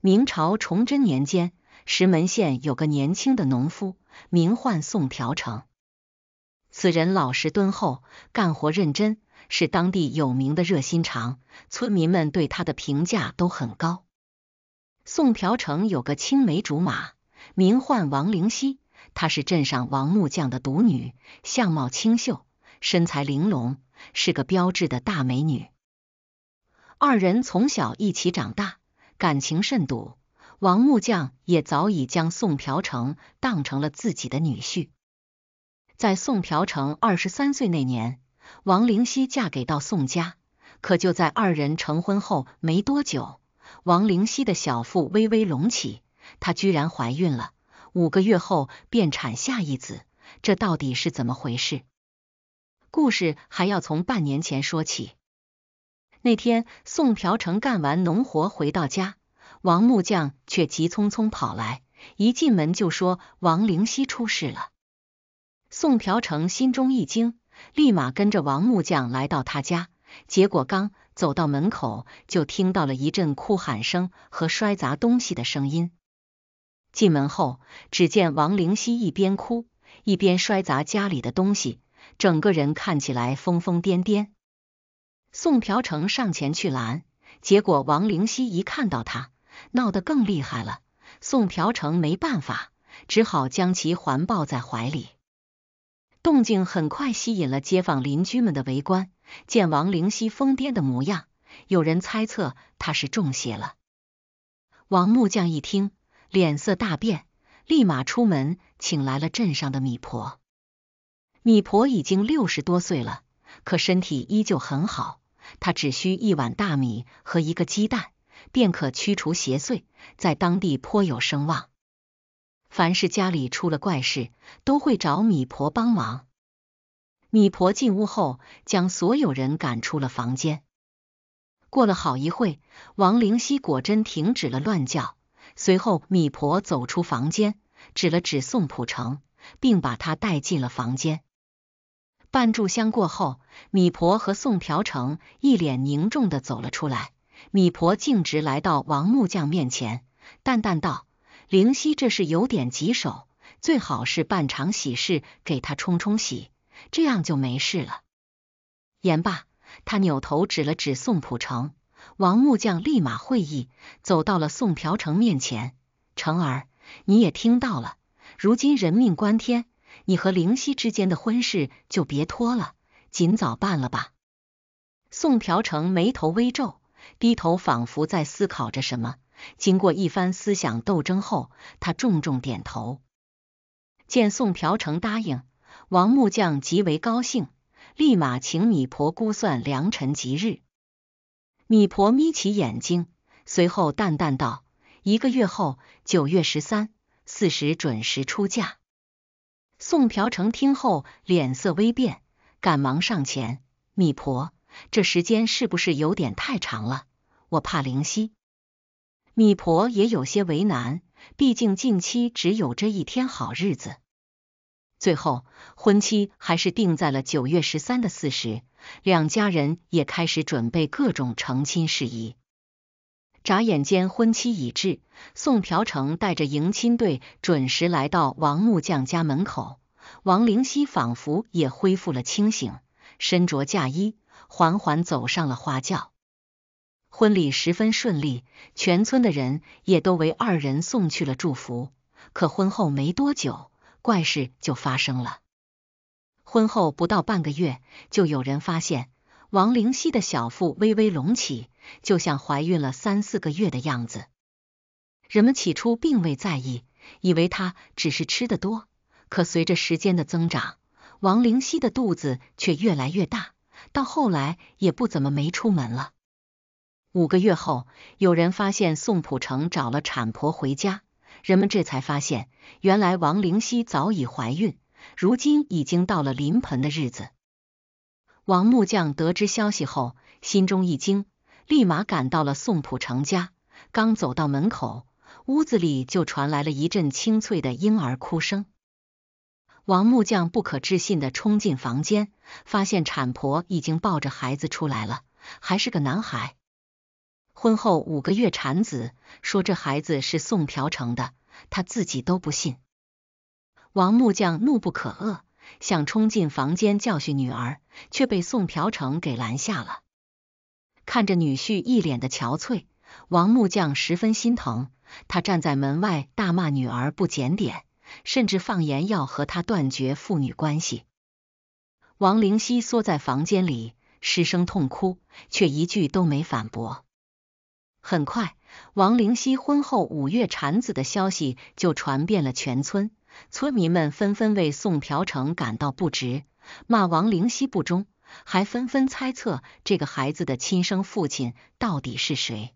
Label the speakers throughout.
Speaker 1: 明朝崇祯年间，石门县有个年轻的农夫，名唤宋条成。此人老实敦厚，干活认真，是当地有名的热心肠，村民们对他的评价都很高。宋条成有个青梅竹马，名唤王灵溪，她是镇上王木匠的独女，相貌清秀，身材玲珑，是个标致的大美女。二人从小一起长大。感情甚笃，王木匠也早已将宋朴成当成了自己的女婿。在宋朴成二十三岁那年，王灵溪嫁给到宋家。可就在二人成婚后没多久，王灵溪的小腹微微隆起，她居然怀孕了。五个月后便产下一子，这到底是怎么回事？故事还要从半年前说起。那天，宋朴成干完农活回到家。王木匠却急匆匆跑来，一进门就说王灵溪出事了。宋朴成心中一惊，立马跟着王木匠来到他家。结果刚走到门口，就听到了一阵哭喊声和摔砸东西的声音。进门后，只见王灵溪一边哭一边摔砸家里的东西，整个人看起来疯疯癫癫。宋朴成上前去拦，结果王灵溪一看到他。闹得更厉害了，宋朴成没办法，只好将其环抱在怀里。动静很快吸引了街坊邻居们的围观，见王灵犀疯癫的模样，有人猜测他是中邪了。王木匠一听，脸色大变，立马出门请来了镇上的米婆。米婆已经六十多岁了，可身体依旧很好，她只需一碗大米和一个鸡蛋。便可驱除邪祟，在当地颇有声望。凡是家里出了怪事，都会找米婆帮忙。米婆进屋后，将所有人赶出了房间。过了好一会，王灵犀果真停止了乱叫。随后，米婆走出房间，指了指宋普成，并把他带进了房间。半炷香过后，米婆和宋朴成一脸凝重的走了出来。米婆径直来到王木匠面前，淡淡道：“灵溪，这事有点棘手，最好是办场喜事给他冲冲喜，这样就没事了。”言罢，他扭头指了指宋朴成，王木匠立马会意，走到了宋朴成面前：“成儿，你也听到了，如今人命关天，你和灵溪之间的婚事就别拖了，尽早办了吧。”宋朴成眉头微皱。低头，仿佛在思考着什么。经过一番思想斗争后，他重重点头。见宋朴成答应，王木匠极为高兴，立马请米婆估算良辰吉日。米婆眯起眼睛，随后淡淡道：“一个月后，九月十三，巳时准时出嫁。”宋朴成听后脸色微变，赶忙上前，米婆。这时间是不是有点太长了？我怕灵犀，米婆也有些为难。毕竟近期只有这一天好日子，最后婚期还是定在了九月十三的巳时。两家人也开始准备各种成亲事宜。眨眼间，婚期已至，宋朴成带着迎亲队准时来到王木匠家门口。王灵犀仿佛也恢复了清醒，身着嫁衣。缓缓走上了花轿，婚礼十分顺利，全村的人也都为二人送去了祝福。可婚后没多久，怪事就发生了。婚后不到半个月，就有人发现王灵溪的小腹微微隆起，就像怀孕了三四个月的样子。人们起初并未在意，以为她只是吃的多。可随着时间的增长，王灵溪的肚子却越来越大。到后来也不怎么没出门了。五个月后，有人发现宋普成找了产婆回家，人们这才发现原来王灵犀早已怀孕，如今已经到了临盆的日子。王木匠得知消息后，心中一惊，立马赶到了宋普成家。刚走到门口，屋子里就传来了一阵清脆的婴儿哭声。王木匠不可置信的冲进房间，发现产婆已经抱着孩子出来了，还是个男孩。婚后五个月产子，说这孩子是宋朴成的，他自己都不信。王木匠怒不可遏，想冲进房间教训女儿，却被宋朴成给拦下了。看着女婿一脸的憔悴，王木匠十分心疼，他站在门外大骂女儿不检点。甚至放言要和他断绝父女关系。王灵犀缩在房间里失声痛哭，却一句都没反驳。很快，王灵犀婚后五月产子的消息就传遍了全村，村民们纷纷为宋朴成感到不值，骂王灵犀不忠，还纷纷猜测这个孩子的亲生父亲到底是谁。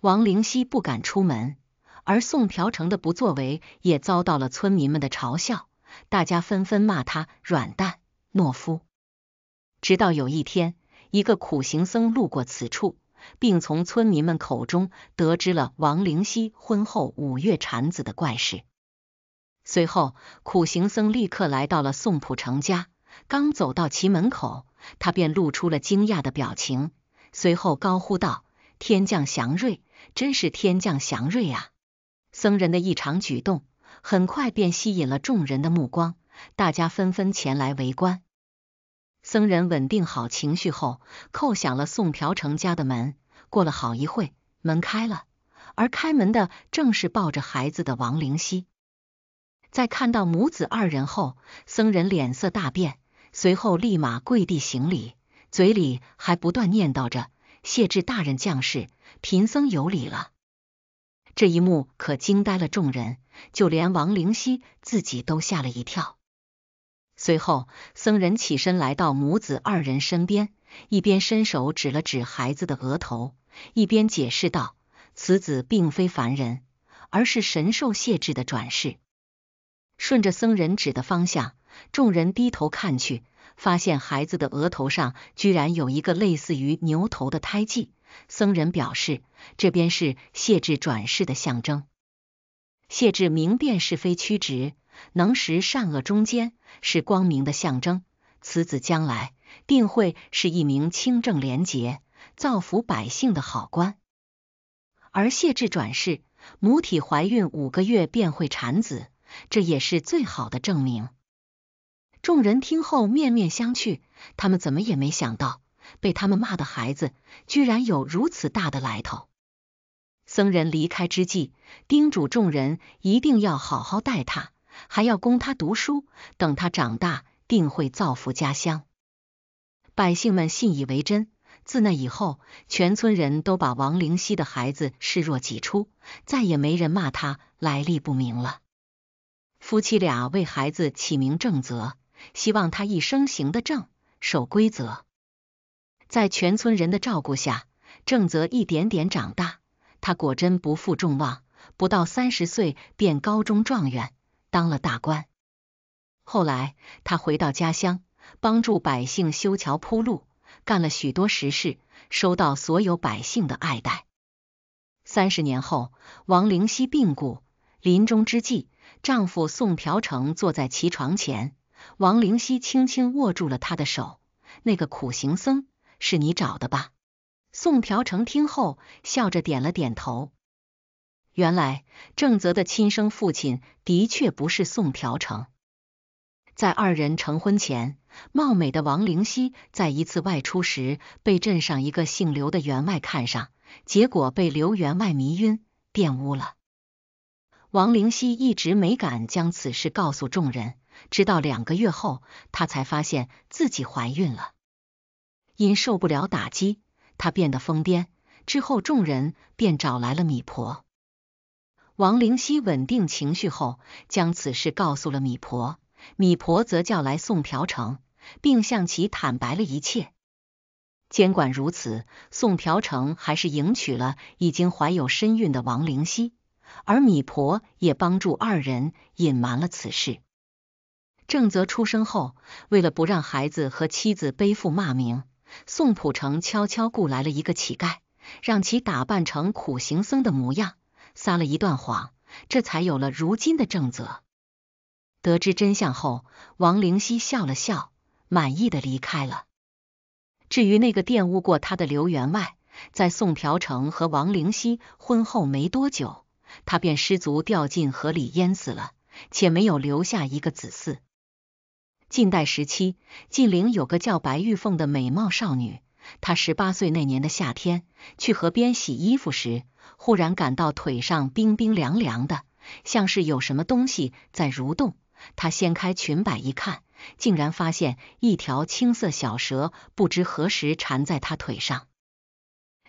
Speaker 1: 王灵犀不敢出门。而宋朴成的不作为也遭到了村民们的嘲笑，大家纷纷骂他软蛋、懦夫。直到有一天，一个苦行僧路过此处，并从村民们口中得知了王灵犀婚后五月产子的怪事。随后，苦行僧立刻来到了宋朴成家，刚走到其门口，他便露出了惊讶的表情，随后高呼道：“天降祥瑞，真是天降祥瑞啊！”僧人的一场举动，很快便吸引了众人的目光，大家纷纷前来围观。僧人稳定好情绪后，叩响了宋朴成家的门。过了好一会，门开了，而开门的正是抱着孩子的王灵溪。在看到母子二人后，僧人脸色大变，随后立马跪地行礼，嘴里还不断念叨着：“谢智大人降世，贫僧有礼了。”这一幕可惊呆了众人，就连王灵犀自己都吓了一跳。随后，僧人起身来到母子二人身边，一边伸手指了指孩子的额头，一边解释道：“此子并非凡人，而是神兽谢智的转世。”顺着僧人指的方向，众人低头看去，发现孩子的额头上居然有一个类似于牛头的胎记。僧人表示，这边是谢志转世的象征。谢志明辨是非曲直，能识善恶中间，是光明的象征。此子将来定会是一名清正廉洁、造福百姓的好官。而谢志转世，母体怀孕五个月便会产子，这也是最好的证明。众人听后面面相觑，他们怎么也没想到。被他们骂的孩子，居然有如此大的来头。僧人离开之际，叮嘱众人一定要好好待他，还要供他读书，等他长大，定会造福家乡。百姓们信以为真，自那以后，全村人都把王灵溪的孩子视若己出，再也没人骂他来历不明了。夫妻俩为孩子起名正则，希望他一生行得正，守规则。在全村人的照顾下，郑泽一点点长大。他果真不负众望，不到三十岁便高中状元，当了大官。后来他回到家乡，帮助百姓修桥铺路，干了许多实事，收到所有百姓的爱戴。三十年后，王灵犀病故，临终之际，丈夫宋朴成坐在其床前，王灵犀轻轻握住了他的手，那个苦行僧。是你找的吧？宋朴成听后笑着点了点头。原来郑泽的亲生父亲的确不是宋朴成。在二人成婚前，貌美的王灵溪在一次外出时被镇上一个姓刘的员外看上，结果被刘员外迷晕，玷污了。王灵溪一直没敢将此事告诉众人，直到两个月后，她才发现自己怀孕了。因受不了打击，他变得疯癫。之后，众人便找来了米婆。王灵犀稳定情绪后，将此事告诉了米婆。米婆则叫来宋朴成，并向其坦白了一切。尽管如此，宋朴成还是迎娶了已经怀有身孕的王灵犀，而米婆也帮助二人隐瞒了此事。郑泽出生后，为了不让孩子和妻子背负骂名。宋普成悄悄雇来了一个乞丐，让其打扮成苦行僧的模样，撒了一段谎，这才有了如今的正则。得知真相后，王灵犀笑了笑，满意的离开了。至于那个玷污过他的刘员外，在宋朴成和王灵犀婚后没多久，他便失足掉进河里淹死了，且没有留下一个子嗣。近代时期，晋陵有个叫白玉凤的美貌少女。她十八岁那年的夏天，去河边洗衣服时，忽然感到腿上冰冰凉凉的，像是有什么东西在蠕动。她掀开裙摆一看，竟然发现一条青色小蛇，不知何时缠在她腿上。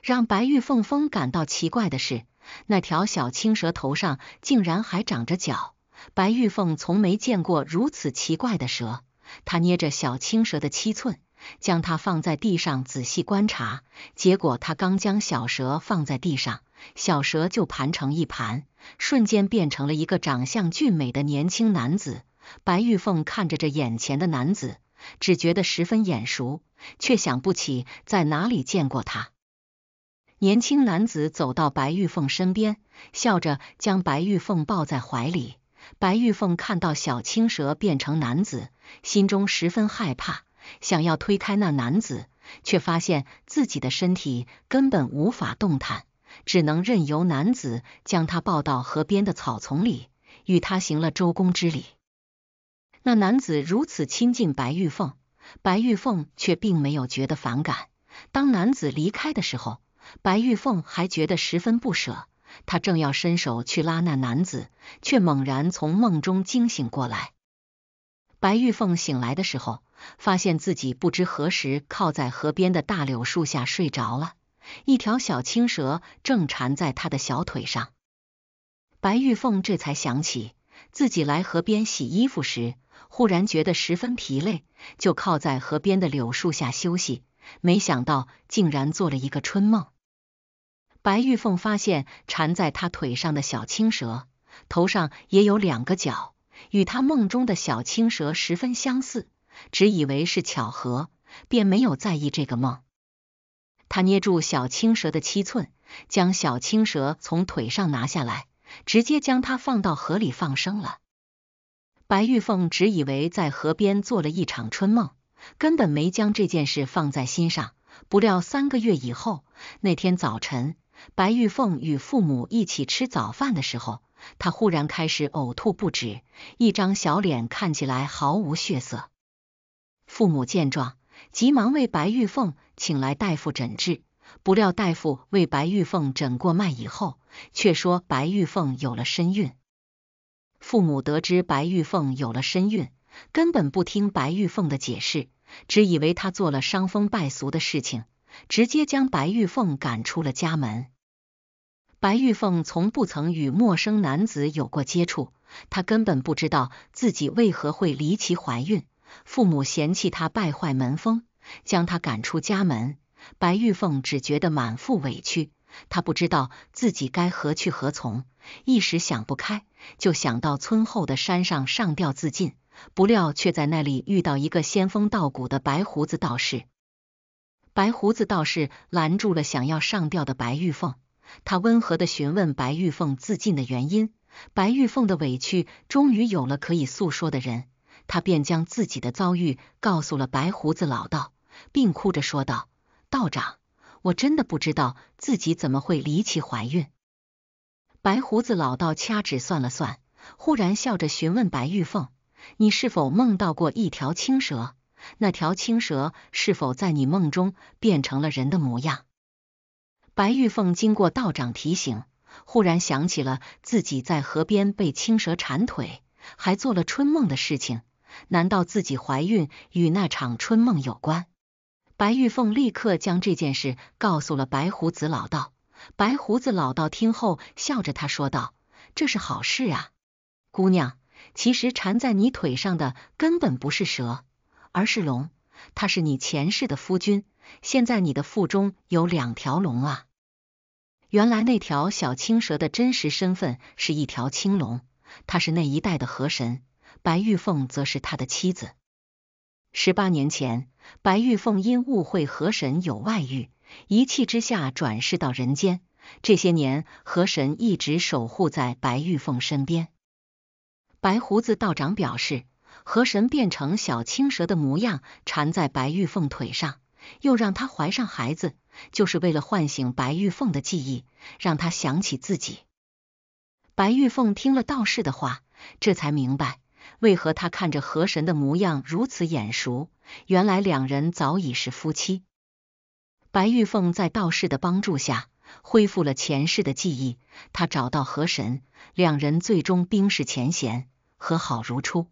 Speaker 1: 让白玉凤风感到奇怪的是，那条小青蛇头上竟然还长着角。白玉凤从没见过如此奇怪的蛇。他捏着小青蛇的七寸，将它放在地上仔细观察。结果他刚将小蛇放在地上，小蛇就盘成一盘，瞬间变成了一个长相俊美的年轻男子。白玉凤看着这眼前的男子，只觉得十分眼熟，却想不起在哪里见过他。年轻男子走到白玉凤身边，笑着将白玉凤抱在怀里。白玉凤看到小青蛇变成男子，心中十分害怕，想要推开那男子，却发现自己的身体根本无法动弹，只能任由男子将他抱到河边的草丛里，与他行了周公之礼。那男子如此亲近白玉凤，白玉凤却并没有觉得反感。当男子离开的时候，白玉凤还觉得十分不舍。他正要伸手去拉那男子，却猛然从梦中惊醒过来。白玉凤醒来的时候，发现自己不知何时靠在河边的大柳树下睡着了，一条小青蛇正缠在他的小腿上。白玉凤这才想起，自己来河边洗衣服时，忽然觉得十分疲累，就靠在河边的柳树下休息，没想到竟然做了一个春梦。白玉凤发现缠在她腿上的小青蛇头上也有两个角，与她梦中的小青蛇十分相似，只以为是巧合，便没有在意这个梦。她捏住小青蛇的七寸，将小青蛇从腿上拿下来，直接将它放到河里放生了。白玉凤只以为在河边做了一场春梦，根本没将这件事放在心上。不料三个月以后，那天早晨。白玉凤与父母一起吃早饭的时候，她忽然开始呕吐不止，一张小脸看起来毫无血色。父母见状，急忙为白玉凤请来大夫诊治。不料大夫为白玉凤诊过脉以后，却说白玉凤有了身孕。父母得知白玉凤有了身孕，根本不听白玉凤的解释，只以为她做了伤风败俗的事情。直接将白玉凤赶出了家门。白玉凤从不曾与陌生男子有过接触，她根本不知道自己为何会离奇怀孕。父母嫌弃她败坏门风，将她赶出家门。白玉凤只觉得满腹委屈，她不知道自己该何去何从，一时想不开，就想到村后的山上上吊自尽。不料却在那里遇到一个仙风道骨的白胡子道士。白胡子道士拦住了想要上吊的白玉凤，他温和的询问白玉凤自尽的原因。白玉凤的委屈终于有了可以诉说的人，她便将自己的遭遇告诉了白胡子老道，并哭着说道：“道长，我真的不知道自己怎么会离奇怀孕。”白胡子老道掐指算了算，忽然笑着询问白玉凤：“你是否梦到过一条青蛇？”那条青蛇是否在你梦中变成了人的模样？白玉凤经过道长提醒，忽然想起了自己在河边被青蛇缠腿，还做了春梦的事情。难道自己怀孕与那场春梦有关？白玉凤立刻将这件事告诉了白胡子老道。白胡子老道听后笑着，他说道：“这是好事啊，姑娘，其实缠在你腿上的根本不是蛇。”而是龙，他是你前世的夫君，现在你的腹中有两条龙啊！原来那条小青蛇的真实身份是一条青龙，他是那一代的河神，白玉凤则是他的妻子。十八年前，白玉凤因误会河神有外遇，一气之下转世到人间。这些年，河神一直守护在白玉凤身边。白胡子道长表示。河神变成小青蛇的模样，缠在白玉凤腿上，又让她怀上孩子，就是为了唤醒白玉凤的记忆，让她想起自己。白玉凤听了道士的话，这才明白为何她看着河神的模样如此眼熟。原来两人早已是夫妻。白玉凤在道士的帮助下恢复了前世的记忆，她找到河神，两人最终冰释前嫌，和好如初。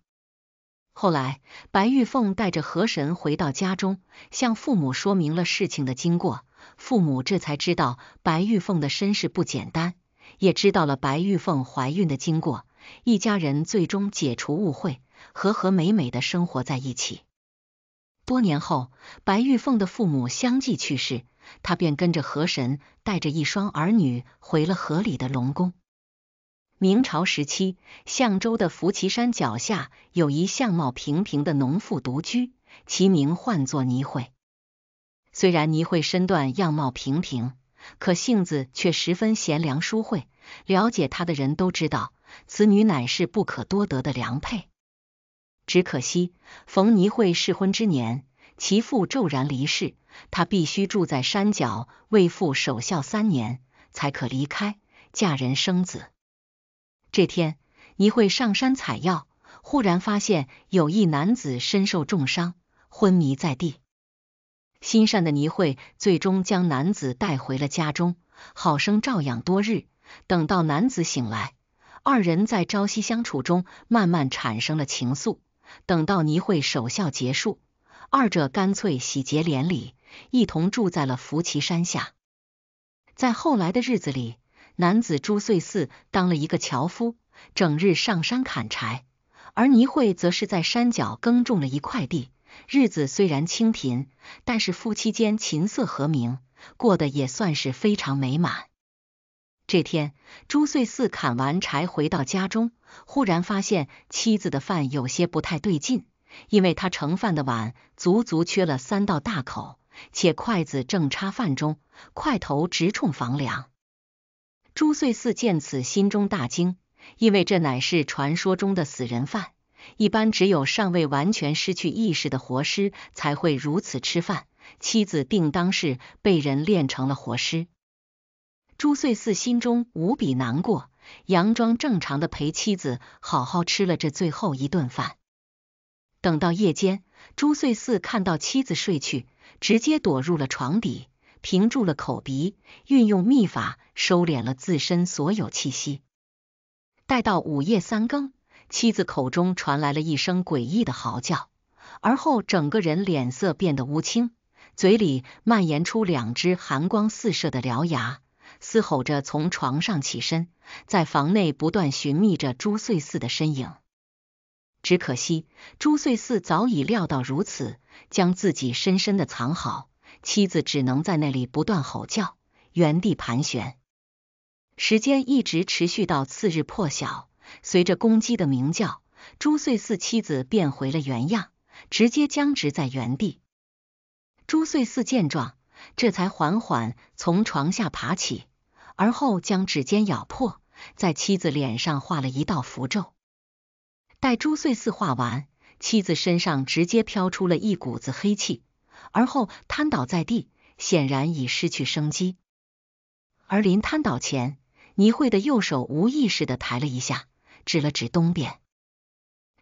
Speaker 1: 后来，白玉凤带着河神回到家中，向父母说明了事情的经过，父母这才知道白玉凤的身世不简单，也知道了白玉凤怀孕的经过，一家人最终解除误会，和和美美的生活在一起。多年后，白玉凤的父母相继去世，她便跟着河神带着一双儿女回了河里的龙宫。明朝时期，象州的福岐山脚下有一相貌平平的农妇独居，其名唤作倪慧。虽然倪慧身段样貌平平，可性子却十分贤良淑慧。了解她的人都知道，此女乃是不可多得的良配。只可惜，逢倪慧适婚之年，其父骤然离世，她必须住在山脚为父守孝三年，才可离开，嫁人生子。这天，倪会上山采药，忽然发现有一男子身受重伤，昏迷在地。心善的倪慧最终将男子带回了家中，好生照养多日。等到男子醒来，二人在朝夕相处中慢慢产生了情愫。等到倪慧守孝结束，二者干脆喜结连理，一同住在了福奇山下。在后来的日子里，男子朱遂四当了一个樵夫，整日上山砍柴；而倪慧则是在山脚耕种了一块地。日子虽然清贫，但是夫妻间琴瑟和鸣，过得也算是非常美满。这天，朱遂四砍完柴回到家中，忽然发现妻子的饭有些不太对劲，因为他盛饭的碗足足缺了三道大口，且筷子正插饭中，筷头直冲房梁。朱遂四见此，心中大惊，因为这乃是传说中的死人饭，一般只有尚未完全失去意识的活尸才会如此吃饭。妻子定当是被人练成了活尸。朱遂四心中无比难过，佯装正常的陪妻子好好吃了这最后一顿饭。等到夜间，朱遂四看到妻子睡去，直接躲入了床底。屏住了口鼻，运用秘法收敛了自身所有气息。待到午夜三更，妻子口中传来了一声诡异的嚎叫，而后整个人脸色变得乌青，嘴里蔓延出两只寒光四射的獠牙，嘶吼着从床上起身，在房内不断寻觅着朱穗四的身影。只可惜朱穗四早已料到如此，将自己深深的藏好。妻子只能在那里不断吼叫，原地盘旋，时间一直持续到次日破晓。随着公鸡的鸣叫，朱碎四妻子变回了原样，直接僵直在原地。朱碎四见状，这才缓缓从床下爬起，而后将指尖咬破，在妻子脸上画了一道符咒。待朱碎四画完，妻子身上直接飘出了一股子黑气。而后瘫倒在地，显然已失去生机。而临瘫倒前，倪慧的右手无意识的抬了一下，指了指东边。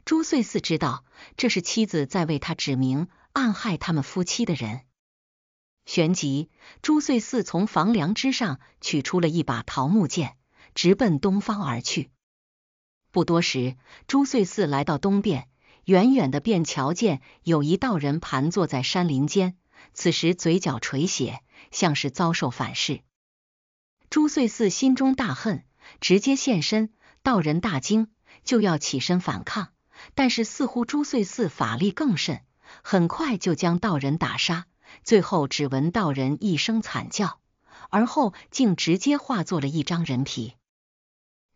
Speaker 1: 朱穗四知道这是妻子在为他指明暗害他们夫妻的人。旋即，朱穗四从房梁之上取出了一把桃木剑，直奔东方而去。不多时，朱穗四来到东边。远远的便瞧见有一道人盘坐在山林间，此时嘴角垂血，像是遭受反噬。朱穗四心中大恨，直接现身。道人大惊，就要起身反抗，但是似乎朱穗四法力更甚，很快就将道人打杀。最后只闻道人一声惨叫，而后竟直接化作了一张人皮。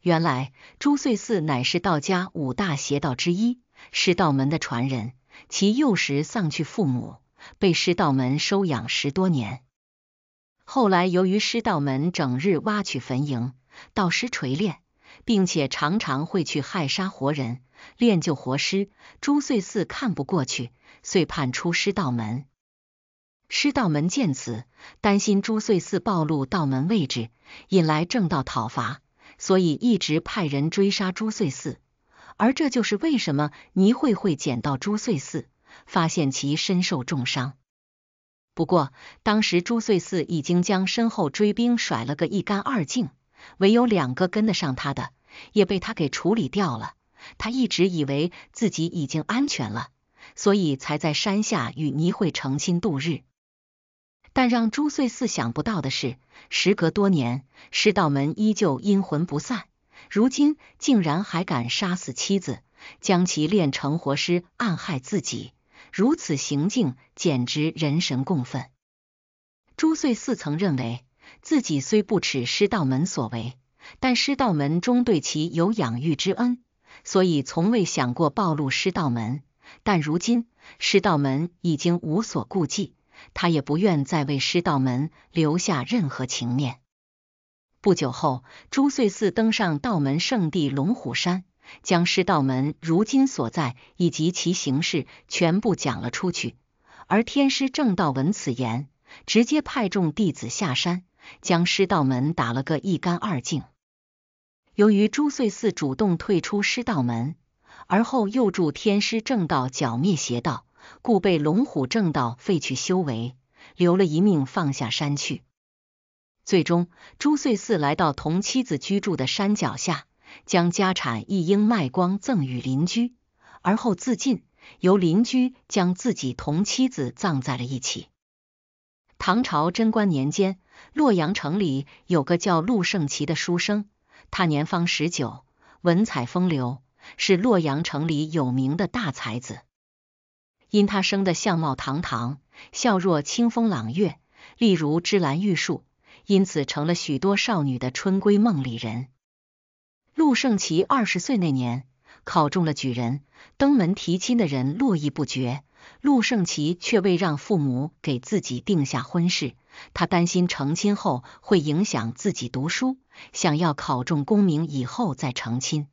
Speaker 1: 原来朱穗四乃是道家五大邪道之一。师道门的传人，其幼时丧去父母，被师道门收养十多年。后来由于师道门整日挖取坟茔，道师锤炼，并且常常会去害杀活人，练就活尸。朱碎寺看不过去，遂叛出师道门。师道门见此，担心朱碎寺暴露道门位置，引来正道讨伐，所以一直派人追杀朱碎寺。而这就是为什么倪慧会捡到朱穗四，发现其身受重伤。不过，当时朱穗四已经将身后追兵甩了个一干二净，唯有两个跟得上他的也被他给处理掉了。他一直以为自己已经安全了，所以才在山下与倪慧成亲度日。但让朱穗四想不到的是，时隔多年，师道门依旧阴魂不散。如今竟然还敢杀死妻子，将其练成活尸暗害自己，如此行径简直人神共愤。朱穗四曾认为自己虽不耻师道门所为，但师道门中对其有养育之恩，所以从未想过暴露师道门。但如今师道门已经无所顾忌，他也不愿再为师道门留下任何情面。不久后，朱遂寺登上道门圣地龙虎山，将师道门如今所在以及其形势全部讲了出去。而天师正道闻此言，直接派众弟子下山，将师道门打了个一干二净。由于朱遂寺主动退出师道门，而后又助天师正道剿灭邪道，故被龙虎正道废去修为，留了一命放下山去。最终，朱遂四来到同妻子居住的山脚下，将家产一应卖光，赠与邻居，而后自尽。由邻居将自己同妻子葬在了一起。唐朝贞观年间，洛阳城里有个叫陆胜奇的书生，他年方十九，文采风流，是洛阳城里有名的大才子。因他生得相貌堂堂，笑若清风朗月，例如芝兰玉树。因此成了许多少女的春闺梦里人。陆胜奇二十岁那年考中了举人，登门提亲的人络绎不绝。陆胜奇却未让父母给自己定下婚事，他担心成亲后会影响自己读书，想要考中功名以后再成亲。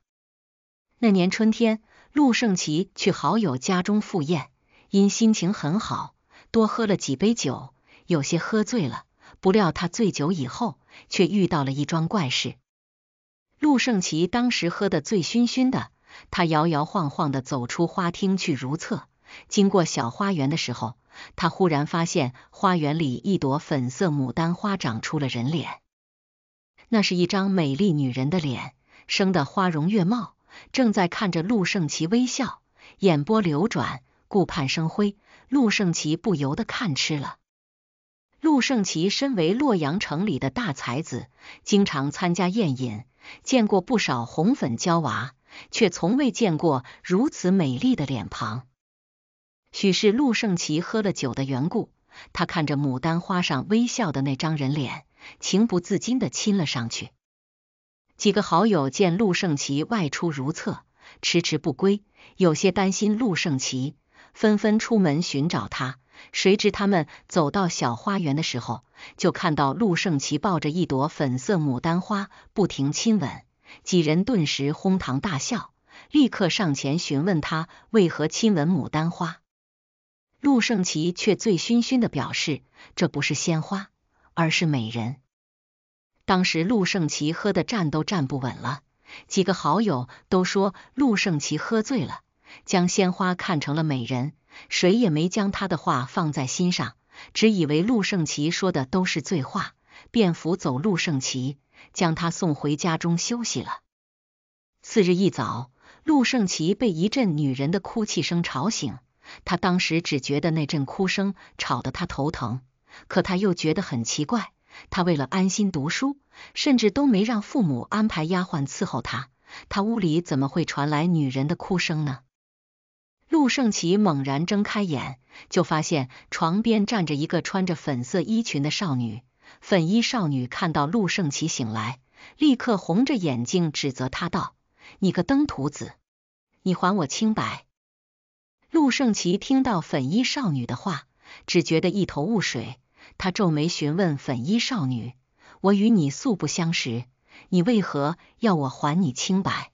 Speaker 1: 那年春天，陆胜奇去好友家中赴宴，因心情很好，多喝了几杯酒，有些喝醉了。不料他醉酒以后，却遇到了一桩怪事。陆胜奇当时喝得醉醺醺的，他摇摇晃晃的走出花厅去如厕，经过小花园的时候，他忽然发现花园里一朵粉色牡丹花长出了人脸，那是一张美丽女人的脸，生得花容月貌，正在看着陆胜奇微笑，眼波流转，顾盼生辉。陆胜奇不由得看痴了。陆胜奇身为洛阳城里的大才子，经常参加宴饮，见过不少红粉娇娃，却从未见过如此美丽的脸庞。许是陆胜奇喝了酒的缘故，他看着牡丹花上微笑的那张人脸，情不自禁的亲了上去。几个好友见陆胜奇外出如厕，迟迟不归，有些担心陆胜奇，纷纷出门寻找他。谁知他们走到小花园的时候，就看到陆胜奇抱着一朵粉色牡丹花不停亲吻，几人顿时哄堂大笑，立刻上前询问他为何亲吻牡丹花。陆胜奇却醉醺醺的表示，这不是鲜花，而是美人。当时陆胜奇喝的站都站不稳了，几个好友都说陆胜奇喝醉了。将鲜花看成了美人，谁也没将他的话放在心上，只以为陆胜奇说的都是醉话，便扶走陆胜奇，将他送回家中休息了。次日一早，陆胜奇被一阵女人的哭泣声吵醒，他当时只觉得那阵哭声吵得他头疼，可他又觉得很奇怪，他为了安心读书，甚至都没让父母安排丫鬟伺候他，他屋里怎么会传来女人的哭声呢？陆胜奇猛然睁开眼，就发现床边站着一个穿着粉色衣裙的少女。粉衣少女看到陆胜奇醒来，立刻红着眼睛指责他道：“你个登徒子，你还我清白！”陆胜奇听到粉衣少女的话，只觉得一头雾水，他皱眉询问粉衣少女：“我与你素不相识，你为何要我还你清白？”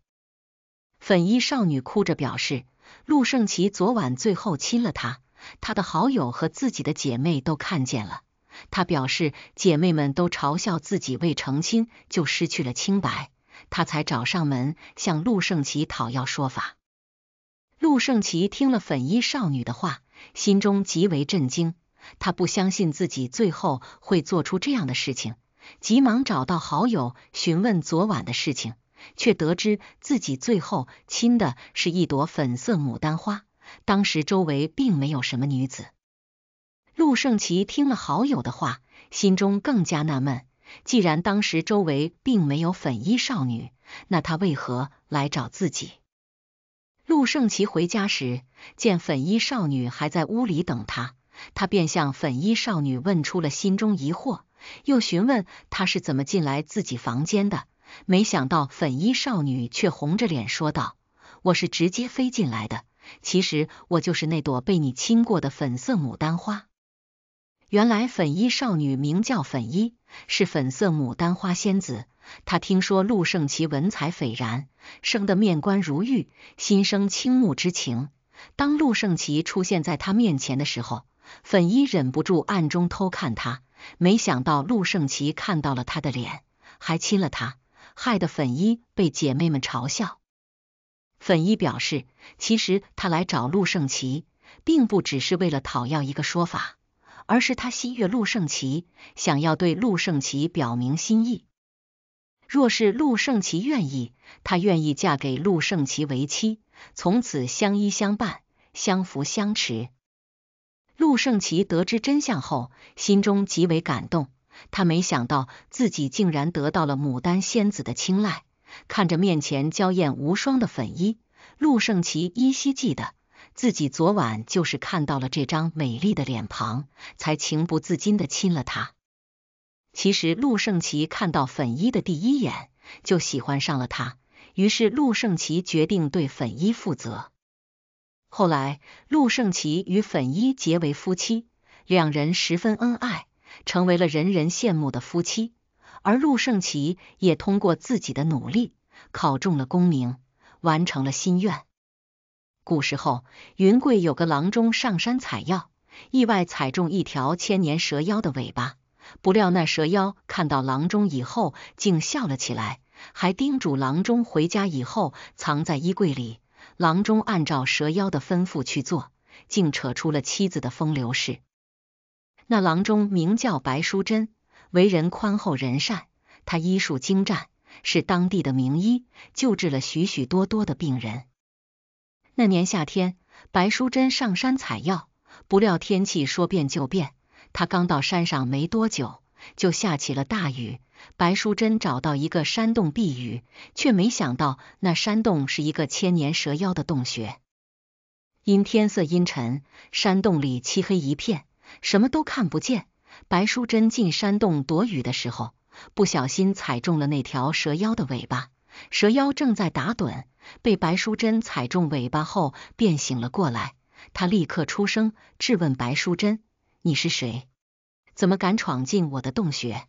Speaker 1: 粉衣少女哭着表示。陆胜奇昨晚最后亲了她，他的好友和自己的姐妹都看见了。他表示，姐妹们都嘲笑自己未成亲就失去了清白，他才找上门向陆胜奇讨要说法。陆胜奇听了粉衣少女的话，心中极为震惊，他不相信自己最后会做出这样的事情，急忙找到好友询问昨晚的事情。却得知自己最后亲的是一朵粉色牡丹花，当时周围并没有什么女子。陆胜奇听了好友的话，心中更加纳闷。既然当时周围并没有粉衣少女，那她为何来找自己？陆胜奇回家时，见粉衣少女还在屋里等他，他便向粉衣少女问出了心中疑惑，又询问她是怎么进来自己房间的。没想到粉衣少女却红着脸说道：“我是直接飞进来的。其实我就是那朵被你亲过的粉色牡丹花。”原来粉衣少女名叫粉衣，是粉色牡丹花仙子。她听说陆胜奇文采斐然，生得面冠如玉，心生倾慕之情。当陆胜奇出现在她面前的时候，粉衣忍不住暗中偷看他。没想到陆胜奇看到了她的脸，还亲了她。害得粉衣被姐妹们嘲笑。粉衣表示，其实他来找陆胜奇，并不只是为了讨要一个说法，而是他心悦陆胜奇，想要对陆胜奇表明心意。若是陆胜奇愿意，她愿意嫁给陆胜奇为妻，从此相依相伴，相扶相持。陆胜奇得知真相后，心中极为感动。他没想到自己竟然得到了牡丹仙子的青睐。看着面前娇艳无双的粉衣，陆胜奇依稀记得自己昨晚就是看到了这张美丽的脸庞，才情不自禁的亲了她。其实陆胜奇看到粉衣的第一眼就喜欢上了她，于是陆胜奇决定对粉衣负责。后来，陆胜奇与粉衣结为夫妻，两人十分恩爱。成为了人人羡慕的夫妻，而陆胜奇也通过自己的努力考中了功名，完成了心愿。古时候，云贵有个郎中上山采药，意外采中一条千年蛇妖的尾巴。不料那蛇妖看到郎中以后，竟笑了起来，还叮嘱郎中回家以后藏在衣柜里。郎中按照蛇妖的吩咐去做，竟扯出了妻子的风流事。那郎中名叫白淑贞，为人宽厚仁善。他医术精湛，是当地的名医，救治了许许多多的病人。那年夏天，白淑贞上山采药，不料天气说变就变。他刚到山上没多久，就下起了大雨。白淑贞找到一个山洞避雨，却没想到那山洞是一个千年蛇妖的洞穴。因天色阴沉，山洞里漆黑一片。什么都看不见。白淑珍进山洞躲雨的时候，不小心踩中了那条蛇妖的尾巴。蛇妖正在打盹，被白淑珍踩中尾巴后便醒了过来。他立刻出声质问白淑珍：“你是谁？怎么敢闯进我的洞穴？”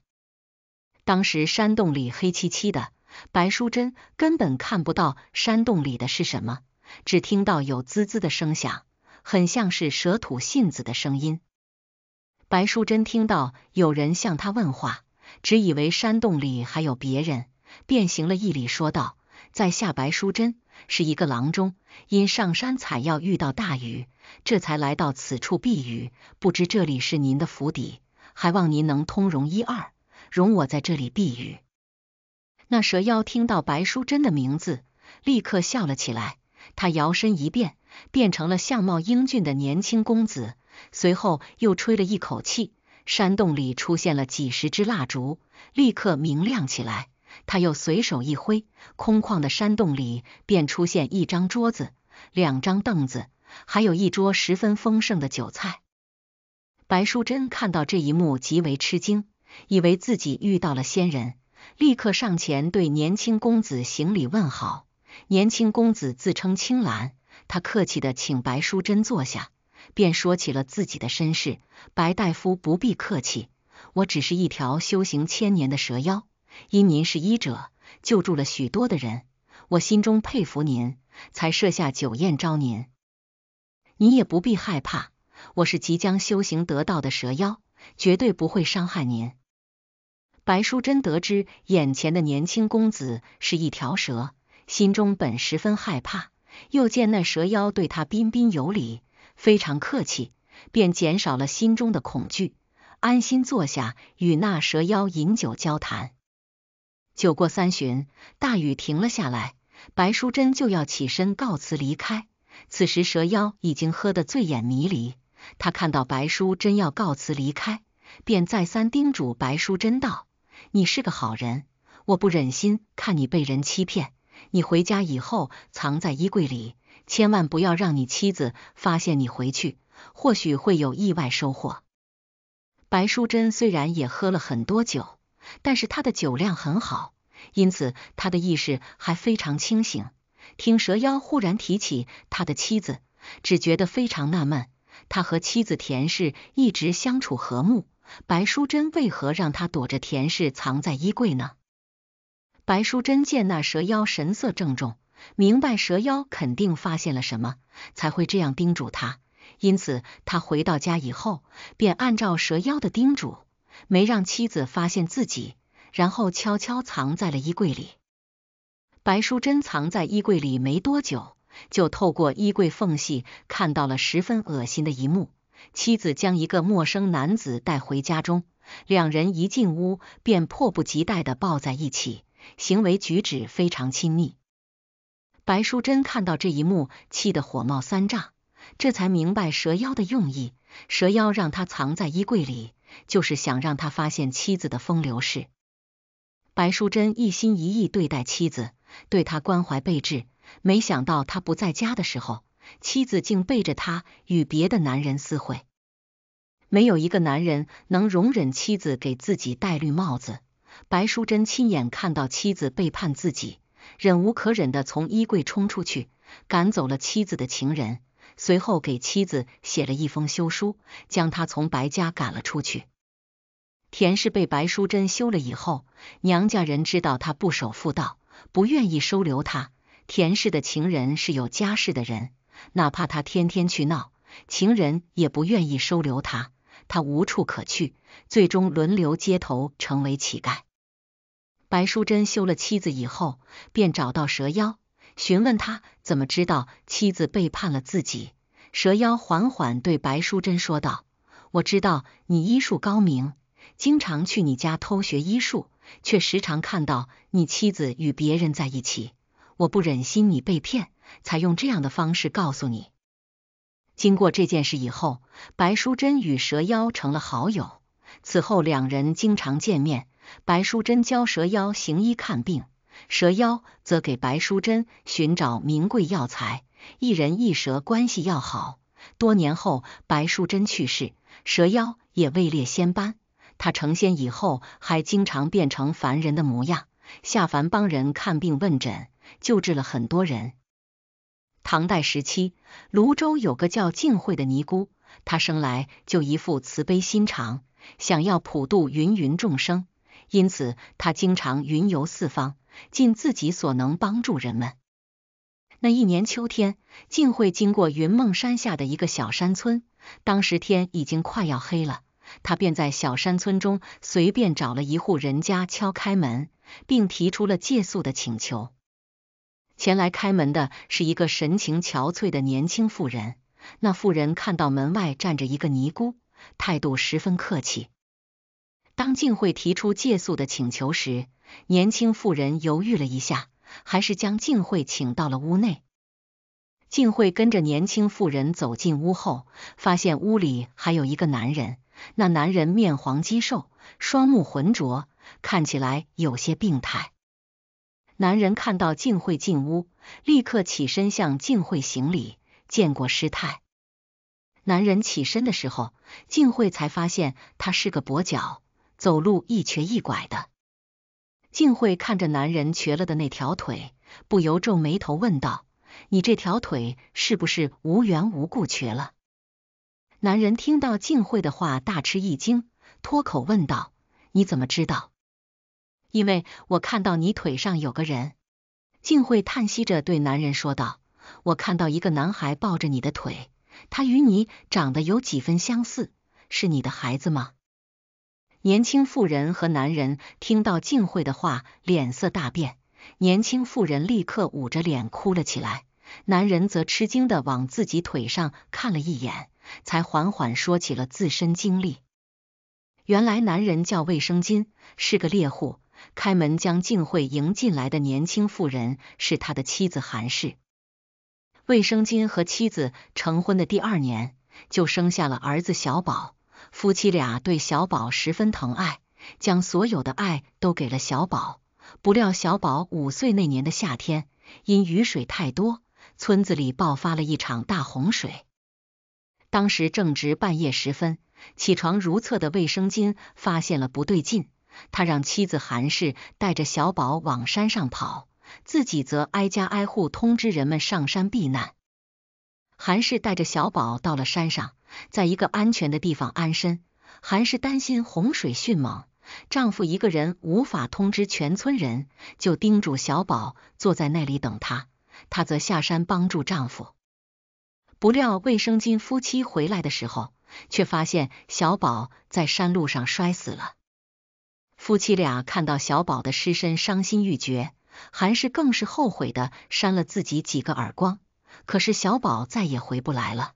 Speaker 1: 当时山洞里黑漆漆的，白淑珍根本看不到山洞里的是什么，只听到有滋滋的声响，很像是蛇吐信子的声音。白淑贞听到有人向他问话，只以为山洞里还有别人，便行了一礼，说道：“在下白淑贞，是一个郎中，因上山采药遇到大雨，这才来到此处避雨。不知这里是您的府邸，还望您能通融一二，容我在这里避雨。”那蛇妖听到白淑贞的名字，立刻笑了起来。他摇身一变，变成了相貌英俊的年轻公子。随后又吹了一口气，山洞里出现了几十支蜡烛，立刻明亮起来。他又随手一挥，空旷的山洞里便出现一张桌子、两张凳子，还有一桌十分丰盛的酒菜。白淑贞看到这一幕极为吃惊，以为自己遇到了仙人，立刻上前对年轻公子行礼问好。年轻公子自称青兰，他客气的请白淑贞坐下。便说起了自己的身世。白大夫不必客气，我只是一条修行千年的蛇妖。因您是医者，救助了许多的人，我心中佩服您，才设下酒宴招您。您也不必害怕，我是即将修行得道的蛇妖，绝对不会伤害您。白淑贞得知眼前的年轻公子是一条蛇，心中本十分害怕，又见那蛇妖对他彬彬有礼。非常客气，便减少了心中的恐惧，安心坐下与那蛇妖饮酒交谈。酒过三巡，大雨停了下来，白淑贞就要起身告辞离开。此时蛇妖已经喝得醉眼迷离，他看到白淑贞要告辞离开，便再三叮嘱白淑贞道：“你是个好人，我不忍心看你被人欺骗，你回家以后藏在衣柜里。”千万不要让你妻子发现你回去，或许会有意外收获。白淑珍虽然也喝了很多酒，但是她的酒量很好，因此她的意识还非常清醒。听蛇妖忽然提起他的妻子，只觉得非常纳闷。他和妻子田氏一直相处和睦，白淑珍为何让他躲着田氏藏在衣柜呢？白淑珍见那蛇妖神色郑重。明白蛇妖肯定发现了什么，才会这样叮嘱他。因此，他回到家以后，便按照蛇妖的叮嘱，没让妻子发现自己，然后悄悄藏在了衣柜里。白淑珍藏在衣柜里没多久，就透过衣柜缝隙看到了十分恶心的一幕：妻子将一个陌生男子带回家中，两人一进屋便迫不及待地抱在一起，行为举止非常亲密。白淑贞看到这一幕，气得火冒三丈，这才明白蛇妖的用意。蛇妖让他藏在衣柜里，就是想让他发现妻子的风流事。白淑贞一心一意对待妻子，对他关怀备至，没想到他不在家的时候，妻子竟背着他与别的男人私会。没有一个男人能容忍妻子给自己戴绿帽子，白淑贞亲眼看到妻子背叛自己。忍无可忍的从衣柜冲出去，赶走了妻子的情人，随后给妻子写了一封休书，将他从白家赶了出去。田氏被白淑贞休了以后，娘家人知道她不守妇道，不愿意收留她。田氏的情人是有家室的人，哪怕她天天去闹，情人也不愿意收留她。她无处可去，最终轮流街头，成为乞丐。白淑贞休了妻子以后，便找到蛇妖，询问他怎么知道妻子背叛了自己。蛇妖缓缓对白淑贞说道：“我知道你医术高明，经常去你家偷学医术，却时常看到你妻子与别人在一起。我不忍心你被骗，才用这样的方式告诉你。”经过这件事以后，白淑贞与蛇妖成了好友，此后两人经常见面。白淑贞教蛇妖行医看病，蛇妖则给白淑贞寻找名贵药材。一人一蛇关系要好。多年后，白淑贞去世，蛇妖也位列仙班。她成仙以后，还经常变成凡人的模样，下凡帮人看病问诊，救治了很多人。唐代时期，泸州有个叫静慧的尼姑，她生来就一副慈悲心肠，想要普度芸芸众生。因此，他经常云游四方，尽自己所能帮助人们。那一年秋天，晋慧经过云梦山下的一个小山村，当时天已经快要黑了，他便在小山村中随便找了一户人家，敲开门，并提出了借宿的请求。前来开门的是一个神情憔悴的年轻妇人，那妇人看到门外站着一个尼姑，态度十分客气。当静慧提出借宿的请求时，年轻妇人犹豫了一下，还是将静慧请到了屋内。静慧跟着年轻妇人走进屋后，发现屋里还有一个男人。那男人面黄肌瘦，双目浑浊，看起来有些病态。男人看到静慧进屋，立刻起身向静慧行礼，见过师太。男人起身的时候，静慧才发现他是个跛脚。走路一瘸一拐的，静慧看着男人瘸了的那条腿，不由皱眉头问道：“你这条腿是不是无缘无故瘸了？”男人听到静慧的话，大吃一惊，脱口问道：“你怎么知道？”“因为我看到你腿上有个人。”静慧叹息着对男人说道：“我看到一个男孩抱着你的腿，他与你长得有几分相似，是你的孩子吗？”年轻妇人和男人听到静慧的话，脸色大变。年轻妇人立刻捂着脸哭了起来，男人则吃惊的往自己腿上看了一眼，才缓缓说起了自身经历。原来，男人叫卫生巾，是个猎户。开门将静慧迎进来的年轻妇人是他的妻子韩氏。卫生巾和妻子成婚的第二年，就生下了儿子小宝。夫妻俩对小宝十分疼爱，将所有的爱都给了小宝。不料，小宝五岁那年的夏天，因雨水太多，村子里爆发了一场大洪水。当时正值半夜时分，起床如厕的卫生巾发现了不对劲，他让妻子韩氏带着小宝往山上跑，自己则挨家挨户通知人们上山避难。韩氏带着小宝到了山上，在一个安全的地方安身。韩氏担心洪水迅猛，丈夫一个人无法通知全村人，就叮嘱小宝坐在那里等他，她则下山帮助丈夫。不料卫生巾夫妻回来的时候，却发现小宝在山路上摔死了。夫妻俩看到小宝的尸身，伤心欲绝。韩氏更是后悔的，扇了自己几个耳光。可是小宝再也回不来了。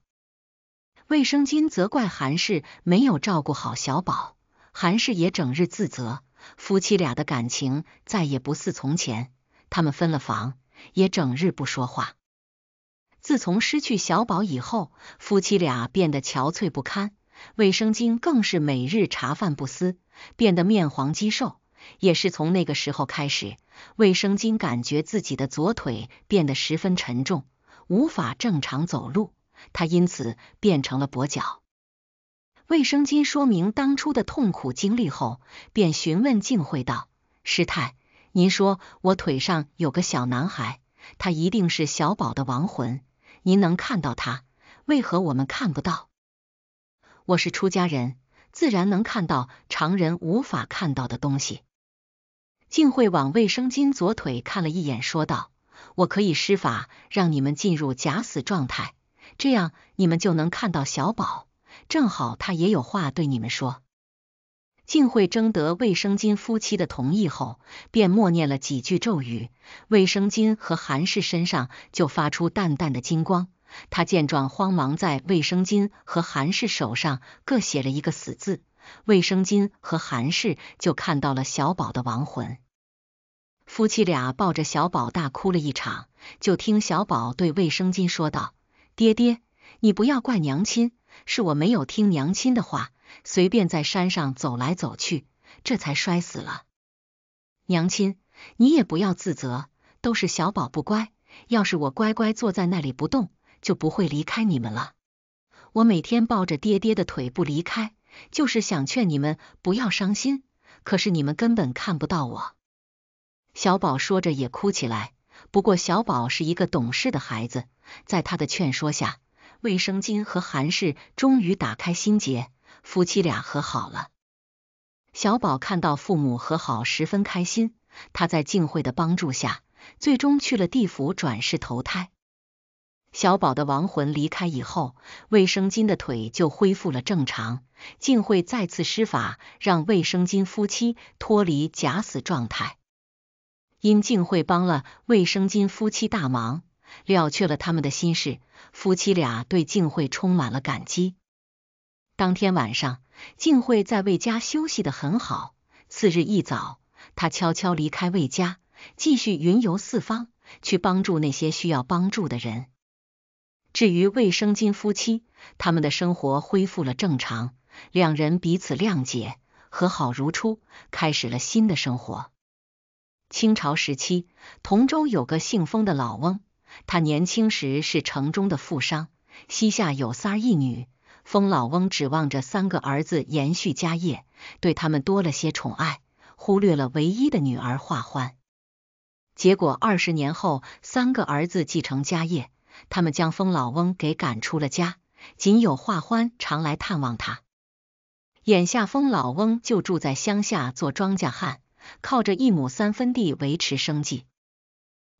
Speaker 1: 卫生巾责怪韩氏没有照顾好小宝，韩氏也整日自责，夫妻俩的感情再也不似从前。他们分了房，也整日不说话。自从失去小宝以后，夫妻俩变得憔悴不堪，卫生巾更是每日茶饭不思，变得面黄肌瘦。也是从那个时候开始，卫生巾感觉自己的左腿变得十分沉重。无法正常走路，他因此变成了跛脚。卫生巾说明当初的痛苦经历后，便询问静慧道：“师太，您说我腿上有个小男孩，他一定是小宝的亡魂，您能看到他，为何我们看不到？”我是出家人，自然能看到常人无法看到的东西。静慧往卫生巾左腿看了一眼，说道。我可以施法让你们进入假死状态，这样你们就能看到小宝。正好他也有话对你们说。晋惠征得卫生巾夫妻的同意后，便默念了几句咒语，卫生巾和韩氏身上就发出淡淡的金光。他见状，慌忙在卫生巾和韩氏手上各写了一个死字。卫生巾和韩氏就看到了小宝的亡魂。夫妻俩抱着小宝大哭了一场，就听小宝对卫生巾说道：“爹爹，你不要怪娘亲，是我没有听娘亲的话，随便在山上走来走去，这才摔死了。娘亲，你也不要自责，都是小宝不乖。要是我乖乖坐在那里不动，就不会离开你们了。我每天抱着爹爹的腿不离开，就是想劝你们不要伤心。可是你们根本看不到我。”小宝说着也哭起来。不过小宝是一个懂事的孩子，在他的劝说下，卫生巾和韩氏终于打开心结，夫妻俩和好了。小宝看到父母和好，十分开心。他在静慧的帮助下，最终去了地府转世投胎。小宝的亡魂离开以后，卫生巾的腿就恢复了正常。静慧再次施法，让卫生巾夫妻脱离假死状态。因静慧帮了卫生巾夫妻大忙，了却了他们的心事，夫妻俩对静慧充满了感激。当天晚上，静慧在魏家休息的很好。次日一早，她悄悄离开魏家，继续云游四方，去帮助那些需要帮助的人。至于卫生巾夫妻，他们的生活恢复了正常，两人彼此谅解，和好如初，开始了新的生活。清朝时期，同州有个姓封的老翁，他年轻时是城中的富商，膝下有三儿一女。封老翁指望着三个儿子延续家业，对他们多了些宠爱，忽略了唯一的女儿华欢。结果二十年后，三个儿子继承家业，他们将封老翁给赶出了家，仅有华欢常来探望他。眼下，封老翁就住在乡下做庄稼汉。靠着一亩三分地维持生计。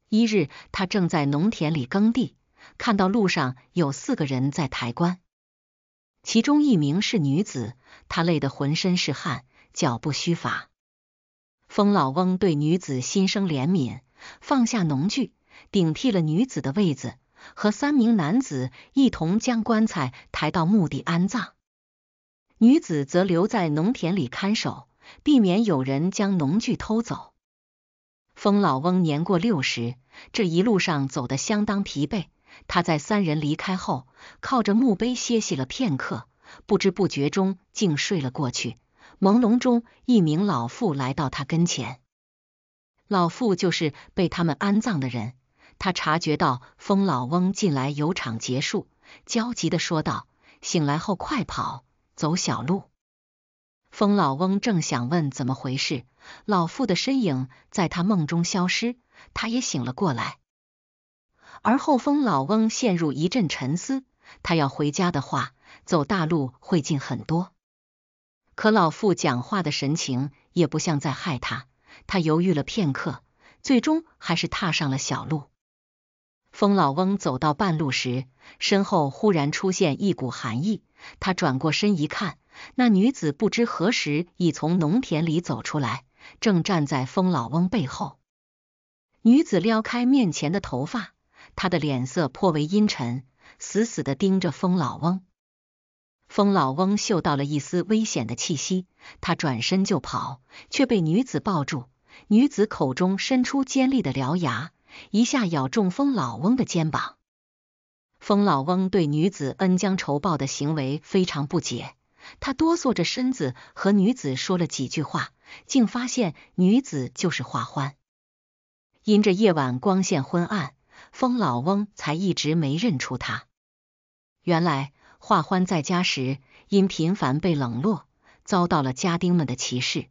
Speaker 1: 一日，他正在农田里耕地，看到路上有四个人在抬棺，其中一名是女子，她累得浑身是汗，脚步虚乏。风老翁对女子心生怜悯，放下农具，顶替了女子的位子，和三名男子一同将棺材抬到墓地安葬，女子则留在农田里看守。避免有人将农具偷走。疯老翁年过六十，这一路上走得相当疲惫。他在三人离开后，靠着墓碑歇息了片刻，不知不觉中竟睡了过去。朦胧中，一名老妇来到他跟前。老妇就是被他们安葬的人。他察觉到疯老翁近来有场劫数，焦急的说道：“醒来后快跑，走小路。”疯老翁正想问怎么回事，老妇的身影在他梦中消失，他也醒了过来。而后，疯老翁陷入一阵沉思。他要回家的话，走大路会近很多。可老妇讲话的神情也不像在害他，他犹豫了片刻，最终还是踏上了小路。疯老翁走到半路时，身后忽然出现一股寒意，他转过身一看。那女子不知何时已从农田里走出来，正站在疯老翁背后。女子撩开面前的头发，她的脸色颇为阴沉，死死的盯着疯老翁。疯老翁嗅到了一丝危险的气息，他转身就跑，却被女子抱住。女子口中伸出尖利的獠牙，一下咬中疯老翁的肩膀。疯老翁对女子恩将仇报的行为非常不解。他哆嗦着身子和女子说了几句话，竟发现女子就是华欢。因着夜晚光线昏暗，疯老翁才一直没认出他。原来华欢在家时，因频繁被冷落，遭到了家丁们的歧视。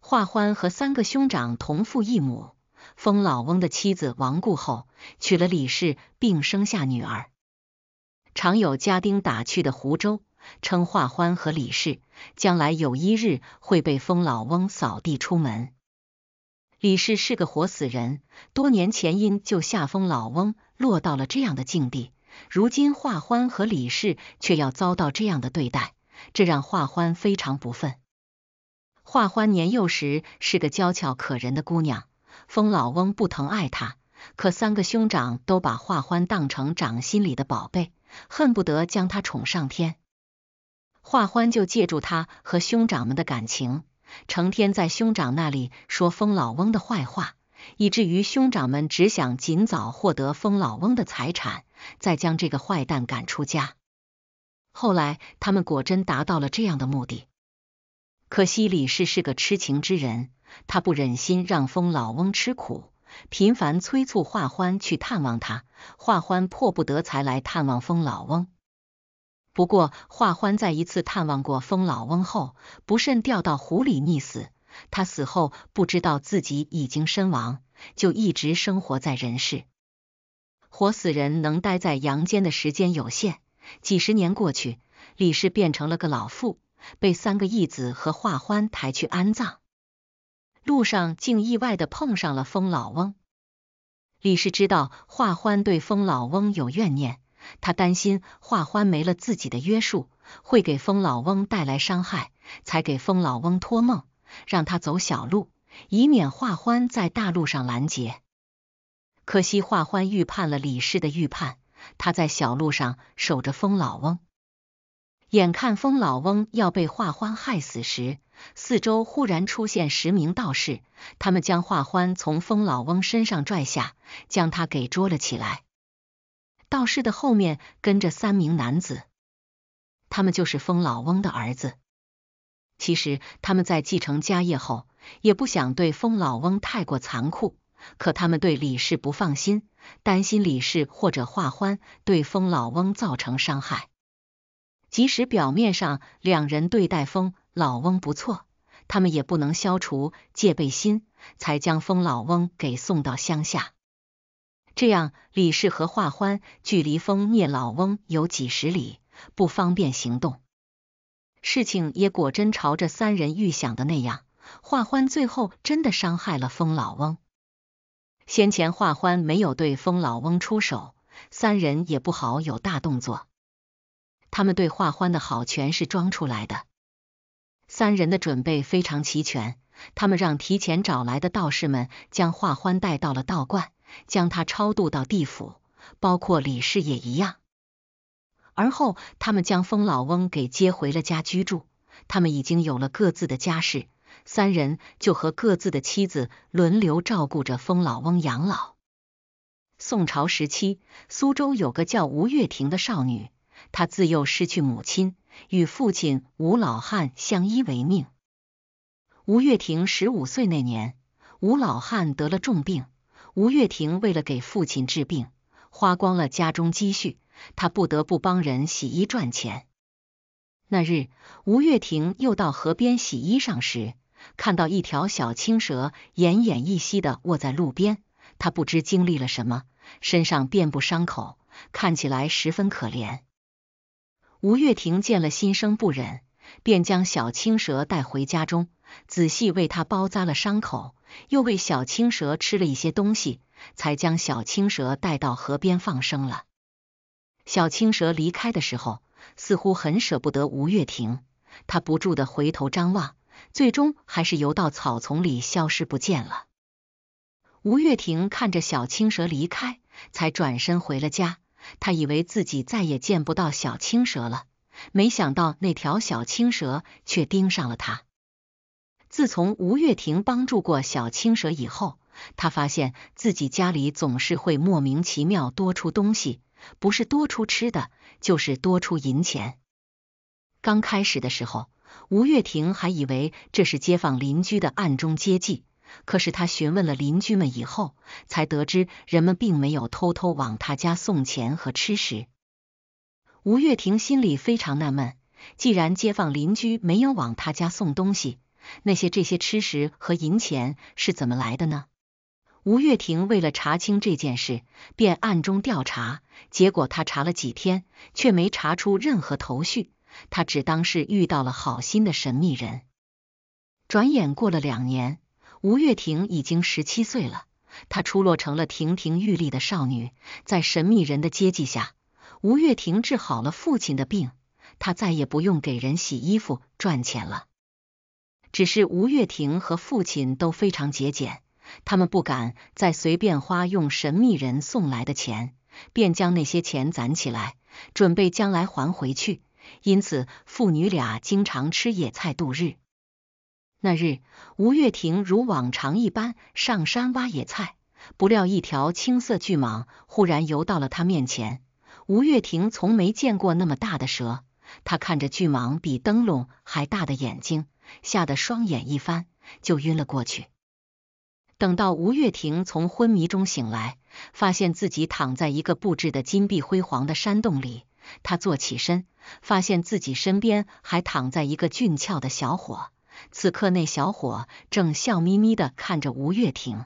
Speaker 1: 华欢和三个兄长同父异母。疯老翁的妻子亡故后，娶了李氏，并生下女儿。常有家丁打趣的湖州。称华欢和李氏将来有一日会被疯老翁扫地出门。李氏是个活死人，多年前因救下疯老翁，落到了这样的境地。如今华欢和李氏却要遭到这样的对待，这让华欢非常不忿。华欢年幼时是个娇俏可人的姑娘，疯老翁不疼爱她，可三个兄长都把华欢当成掌心里的宝贝，恨不得将她宠上天。华欢就借助他和兄长们的感情，成天在兄长那里说疯老翁的坏话，以至于兄长们只想尽早获得疯老翁的财产，再将这个坏蛋赶出家。后来，他们果真达到了这样的目的。可惜李氏是个痴情之人，他不忍心让疯老翁吃苦，频繁催促华欢去探望他。华欢迫不得才来探望疯老翁。不过，华欢在一次探望过疯老翁后，不慎掉到湖里溺死。他死后不知道自己已经身亡，就一直生活在人世。活死人能待在阳间的时间有限，几十年过去，李氏变成了个老妇，被三个义子和华欢抬去安葬。路上竟意外的碰上了疯老翁。李氏知道华欢对疯老翁有怨念。他担心华欢没了自己的约束，会给疯老翁带来伤害，才给疯老翁托梦，让他走小路，以免华欢在大路上拦截。可惜华欢预判了李氏的预判，他在小路上守着疯老翁，眼看疯老翁要被华欢害死时，四周忽然出现十名道士，他们将华欢从疯老翁身上拽下，将他给捉了起来。道士的后面跟着三名男子，他们就是封老翁的儿子。其实他们在继承家业后，也不想对封老翁太过残酷，可他们对李氏不放心，担心李氏或者华欢对封老翁造成伤害。即使表面上两人对待封老翁不错，他们也不能消除戒备心，才将封老翁给送到乡下。这样，李氏和华欢距离封聂老翁有几十里，不方便行动。事情也果真朝着三人预想的那样，华欢最后真的伤害了封老翁。先前华欢没有对封老翁出手，三人也不好有大动作。他们对华欢的好全是装出来的。三人的准备非常齐全，他们让提前找来的道士们将华欢带到了道观。将他超度到地府，包括李氏也一样。而后，他们将疯老翁给接回了家居住。他们已经有了各自的家室，三人就和各自的妻子轮流照顾着疯老翁养老。宋朝时期，苏州有个叫吴月亭的少女，她自幼失去母亲，与父亲吴老汉相依为命。吴月亭十五岁那年，吴老汉得了重病。吴月婷为了给父亲治病，花光了家中积蓄，她不得不帮人洗衣赚钱。那日，吴月婷又到河边洗衣裳时，看到一条小青蛇奄奄一息的卧在路边，她不知经历了什么，身上遍布伤口，看起来十分可怜。吴月婷见了，心生不忍，便将小青蛇带回家中。仔细为他包扎了伤口，又为小青蛇吃了一些东西，才将小青蛇带到河边放生了。小青蛇离开的时候，似乎很舍不得吴月婷，她不住的回头张望，最终还是游到草丛里消失不见了。吴月婷看着小青蛇离开，才转身回了家。他以为自己再也见不到小青蛇了，没想到那条小青蛇却盯上了他。自从吴月婷帮助过小青蛇以后，他发现自己家里总是会莫名其妙多出东西，不是多出吃的，就是多出银钱。刚开始的时候，吴月婷还以为这是街坊邻居的暗中接济，可是他询问了邻居们以后，才得知人们并没有偷偷往他家送钱和吃食。吴月婷心里非常纳闷，既然街坊邻居没有往他家送东西。那些这些吃食和银钱是怎么来的呢？吴月婷为了查清这件事，便暗中调查。结果他查了几天，却没查出任何头绪。他只当是遇到了好心的神秘人。转眼过了两年，吴月婷已经十七岁了。她出落成了亭亭玉立的少女。在神秘人的接济下，吴月婷治好了父亲的病。她再也不用给人洗衣服赚钱了。只是吴月婷和父亲都非常节俭，他们不敢再随便花用神秘人送来的钱，便将那些钱攒起来，准备将来还回去。因此，父女俩经常吃野菜度日。那日，吴月婷如往常一般上山挖野菜，不料一条青色巨蟒忽然游到了他面前。吴月婷从没见过那么大的蛇，他看着巨蟒比灯笼还大的眼睛。吓得双眼一翻，就晕了过去。等到吴月婷从昏迷中醒来，发现自己躺在一个布置的金碧辉煌的山洞里。她坐起身，发现自己身边还躺在一个俊俏的小伙。此刻，那小伙正笑眯眯的看着吴月婷。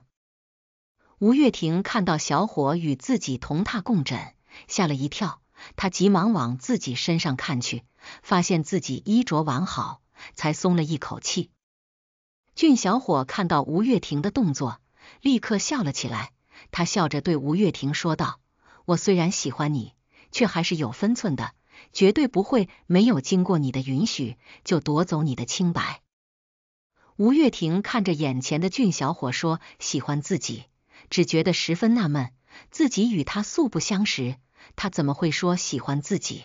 Speaker 1: 吴月婷看到小伙与自己同榻共枕，吓了一跳。他急忙往自己身上看去，发现自己衣着完好。才松了一口气。俊小伙看到吴月婷的动作，立刻笑了起来。他笑着对吴月婷说道：“我虽然喜欢你，却还是有分寸的，绝对不会没有经过你的允许就夺走你的清白。”吴月婷看着眼前的俊小伙，说：“喜欢自己，只觉得十分纳闷，自己与他素不相识，他怎么会说喜欢自己？”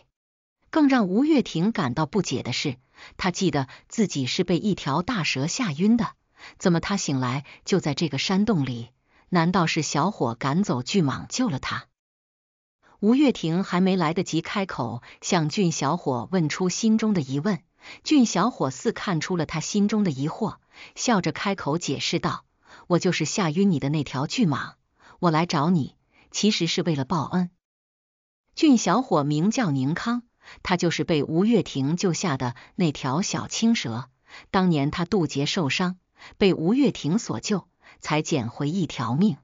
Speaker 1: 更让吴月婷感到不解的是，她记得自己是被一条大蛇吓晕的，怎么她醒来就在这个山洞里？难道是小伙赶走巨蟒救了她？吴月婷还没来得及开口向俊小伙问出心中的疑问，俊小伙似看出了他心中的疑惑，笑着开口解释道：“我就是吓晕你的那条巨蟒，我来找你其实是为了报恩。”俊小伙名叫宁康。他就是被吴月亭救下的那条小青蛇，当年他渡劫受伤，被吴月亭所救，才捡回一条命。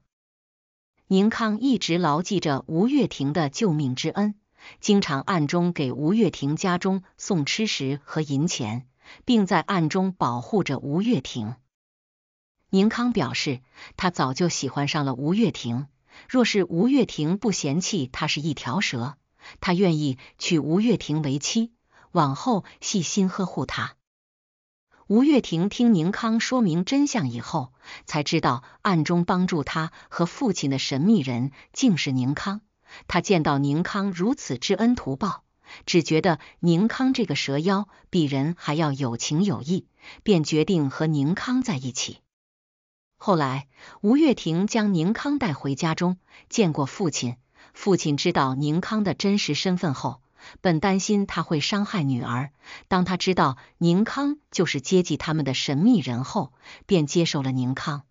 Speaker 1: 宁康一直牢记着吴月亭的救命之恩，经常暗中给吴月亭家中送吃食和银钱，并在暗中保护着吴月亭。宁康表示，他早就喜欢上了吴月亭，若是吴月亭不嫌弃他是一条蛇。他愿意娶吴月婷为妻，往后细心呵护她。吴月婷听宁康说明真相以后，才知道暗中帮助他和父亲的神秘人竟是宁康。他见到宁康如此知恩图报，只觉得宁康这个蛇妖比人还要有情有义，便决定和宁康在一起。后来，吴月婷将宁康带回家中，见过父亲。父亲知道宁康的真实身份后，本担心他会伤害女儿。当他知道宁康就是接济他们的神秘人后，便接受了宁康。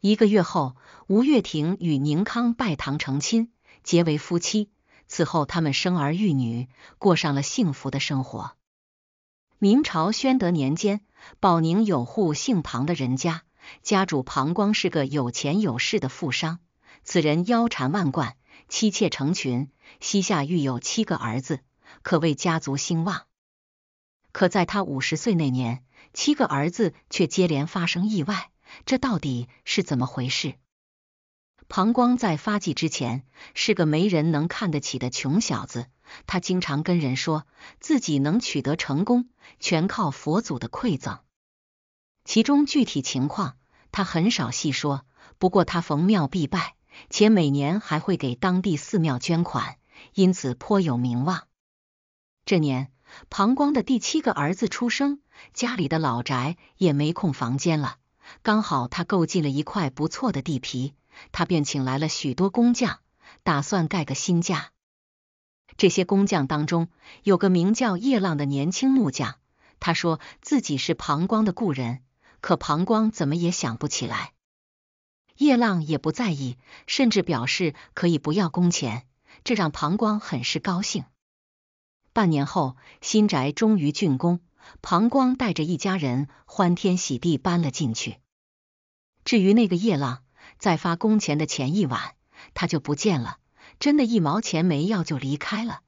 Speaker 1: 一个月后，吴月亭与宁康拜堂成亲，结为夫妻。此后，他们生儿育女，过上了幸福的生活。明朝宣德年间，保宁有户姓庞的人家，家主庞光是个有钱有势的富商，此人腰缠万贯。妻妾成群，膝下育有七个儿子，可谓家族兴旺。可在他五十岁那年，七个儿子却接连发生意外，这到底是怎么回事？庞光在发迹之前是个没人能看得起的穷小子，他经常跟人说自己能取得成功，全靠佛祖的馈赠。其中具体情况他很少细说，不过他逢庙必拜。且每年还会给当地寺庙捐款，因此颇有名望。这年，庞光的第七个儿子出生，家里的老宅也没空房间了。刚好他购进了一块不错的地皮，他便请来了许多工匠，打算盖个新家。这些工匠当中，有个名叫叶浪的年轻木匠，他说自己是庞光的故人，可庞光怎么也想不起来。叶浪也不在意，甚至表示可以不要工钱，这让庞光很是高兴。半年后，新宅终于竣工，庞光带着一家人欢天喜地搬了进去。至于那个叶浪，在发工钱的前一晚，他就不见了，真的一毛钱没要就离开了。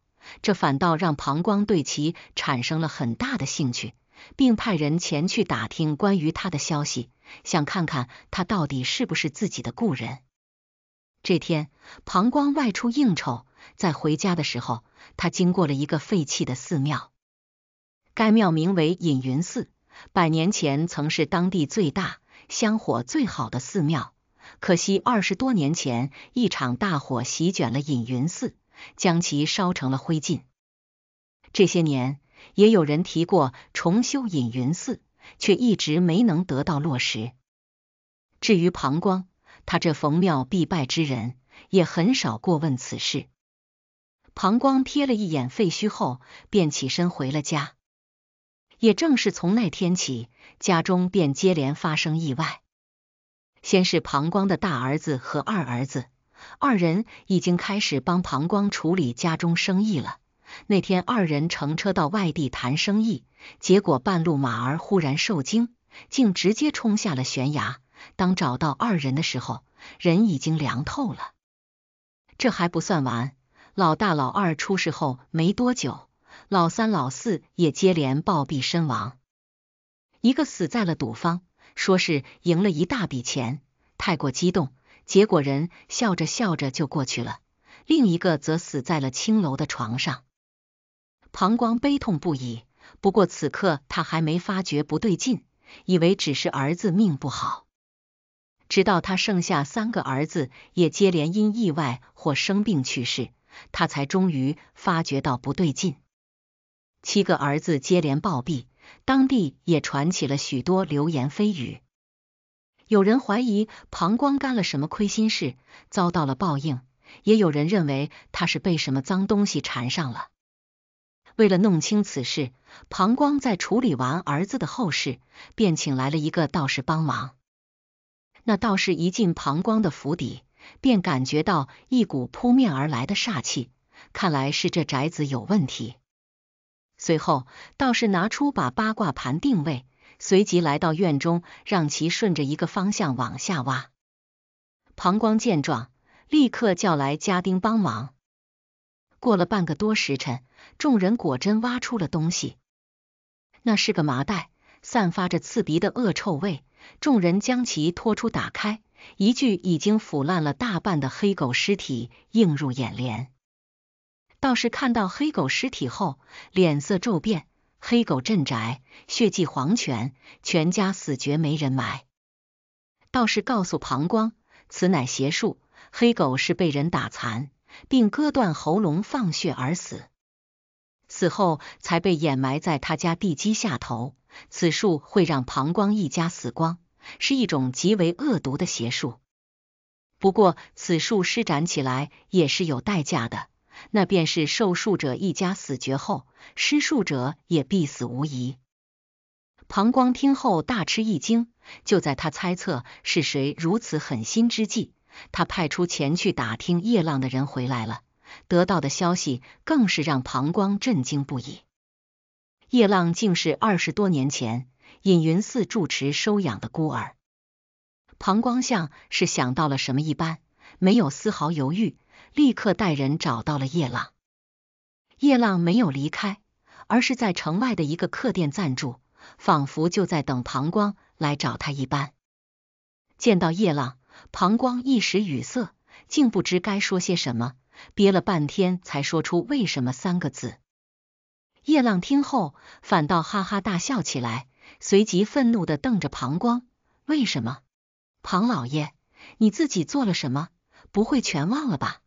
Speaker 1: 这反倒让庞光对其产生了很大的兴趣，并派人前去打听关于他的消息。想看看他到底是不是自己的故人。这天，庞光外出应酬，在回家的时候，他经过了一个废弃的寺庙。该庙名为隐云寺，百年前曾是当地最大、香火最好的寺庙。可惜二十多年前，一场大火席卷了隐云寺，将其烧成了灰烬。这些年，也有人提过重修隐云寺。却一直没能得到落实。至于庞光，他这逢庙必拜之人，也很少过问此事。庞光瞥了一眼废墟后，便起身回了家。也正是从那天起，家中便接连发生意外。先是庞光的大儿子和二儿子，二人已经开始帮庞光处理家中生意了。那天，二人乘车到外地谈生意，结果半路马儿忽然受惊，竟直接冲下了悬崖。当找到二人的时候，人已经凉透了。这还不算完，老大老二出事后没多久，老三老四也接连暴毙身亡。一个死在了赌方，说是赢了一大笔钱，太过激动，结果人笑着笑着就过去了；另一个则死在了青楼的床上。庞光悲痛不已，不过此刻他还没发觉不对劲，以为只是儿子命不好。直到他剩下三个儿子也接连因意外或生病去世，他才终于发觉到不对劲。七个儿子接连暴毙，当地也传起了许多流言蜚语。有人怀疑庞光干了什么亏心事，遭到了报应；也有人认为他是被什么脏东西缠上了。为了弄清此事，庞光在处理完儿子的后事，便请来了一个道士帮忙。那道士一进庞光的府邸，便感觉到一股扑面而来的煞气，看来是这宅子有问题。随后，道士拿出把八卦盘定位，随即来到院中，让其顺着一个方向往下挖。庞光见状，立刻叫来家丁帮忙。过了半个多时辰，众人果真挖出了东西。那是个麻袋，散发着刺鼻的恶臭味。众人将其拖出，打开，一具已经腐烂了大半的黑狗尸体映入眼帘。道士看到黑狗尸体后，脸色骤变。黑狗镇宅，血祭黄泉，全家死绝，没人埋。道士告诉庞光，此乃邪术，黑狗是被人打残。并割断喉咙放血而死，死后才被掩埋在他家地基下头。此术会让膀胱一家死光，是一种极为恶毒的邪术。不过，此术施展起来也是有代价的，那便是受术者一家死绝后，施术者也必死无疑。庞光听后大吃一惊，就在他猜测是谁如此狠心之际。他派出前去打听叶浪的人回来了，得到的消息更是让庞光震惊不已。叶浪竟是二十多年前隐云寺住持收养的孤儿。庞光像是想到了什么一般，没有丝毫犹豫，立刻带人找到了叶浪。叶浪没有离开，而是在城外的一个客店暂住，仿佛就在等庞光来找他一般。见到叶浪。庞光一时语塞，竟不知该说些什么，憋了半天才说出“为什么”三个字。叶浪听后，反倒哈哈大笑起来，随即愤怒地瞪着庞光：“为什么？庞老爷，你自己做了什么？不会全忘了吧？”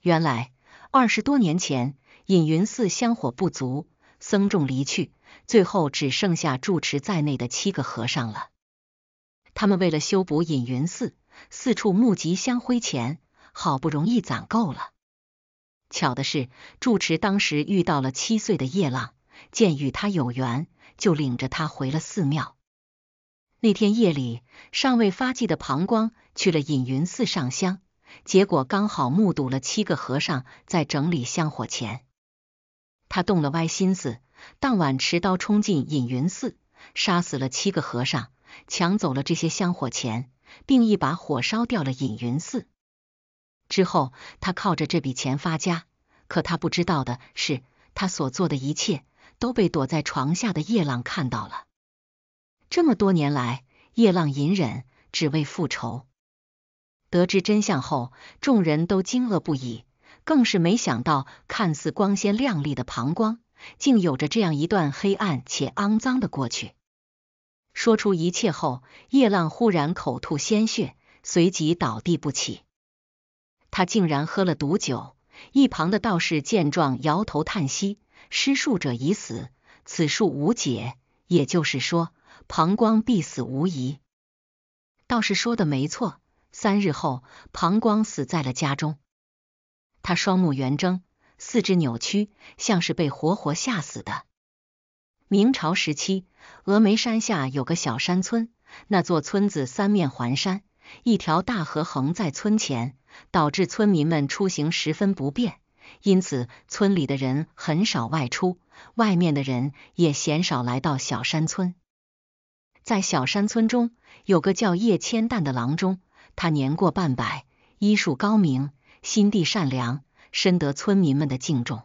Speaker 1: 原来，二十多年前，隐云寺香火不足，僧众离去，最后只剩下住持在内的七个和尚了。他们为了修补隐云寺，四处募集香灰钱，好不容易攒够了。巧的是，住持当时遇到了七岁的叶浪，见与他有缘，就领着他回了寺庙。那天夜里，尚未发迹的庞光去了隐云寺上香，结果刚好目睹了七个和尚在整理香火钱。他动了歪心思，当晚持刀冲进隐云寺，杀死了七个和尚。抢走了这些香火钱，并一把火烧掉了隐云寺。之后，他靠着这笔钱发家。可他不知道的是，他所做的一切都被躲在床下的夜浪看到了。这么多年来，夜浪隐忍只为复仇。得知真相后，众人都惊愕不已，更是没想到看似光鲜亮丽的膀胱，竟有着这样一段黑暗且肮脏的过去。说出一切后，叶浪忽然口吐鲜血，随即倒地不起。他竟然喝了毒酒。一旁的道士见状，摇头叹息：“施术者已死，此术无解，也就是说，膀胱必死无疑。”道士说的没错。三日后，膀胱死在了家中。他双目圆睁，四肢扭曲，像是被活活吓死的。明朝时期，峨眉山下有个小山村。那座村子三面环山，一条大河横在村前，导致村民们出行十分不便。因此，村里的人很少外出，外面的人也鲜少来到小山村。在小山村中，有个叫叶千旦的郎中，他年过半百，医术高明，心地善良，深得村民们的敬重。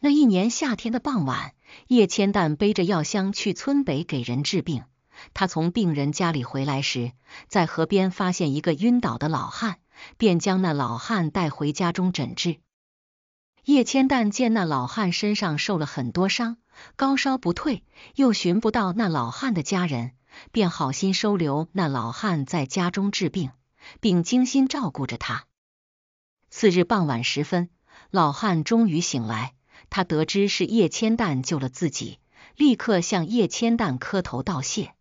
Speaker 1: 那一年夏天的傍晚。叶千旦背着药箱去村北给人治病，他从病人家里回来时，在河边发现一个晕倒的老汉，便将那老汉带回家中诊治。叶千旦见那老汉身上受了很多伤，高烧不退，又寻不到那老汉的家人，便好心收留那老汉在家中治病，并精心照顾着他。次日傍晚时分，老汉终于醒来。他得知是叶千蛋救了自己，立刻向叶千蛋磕头道谢。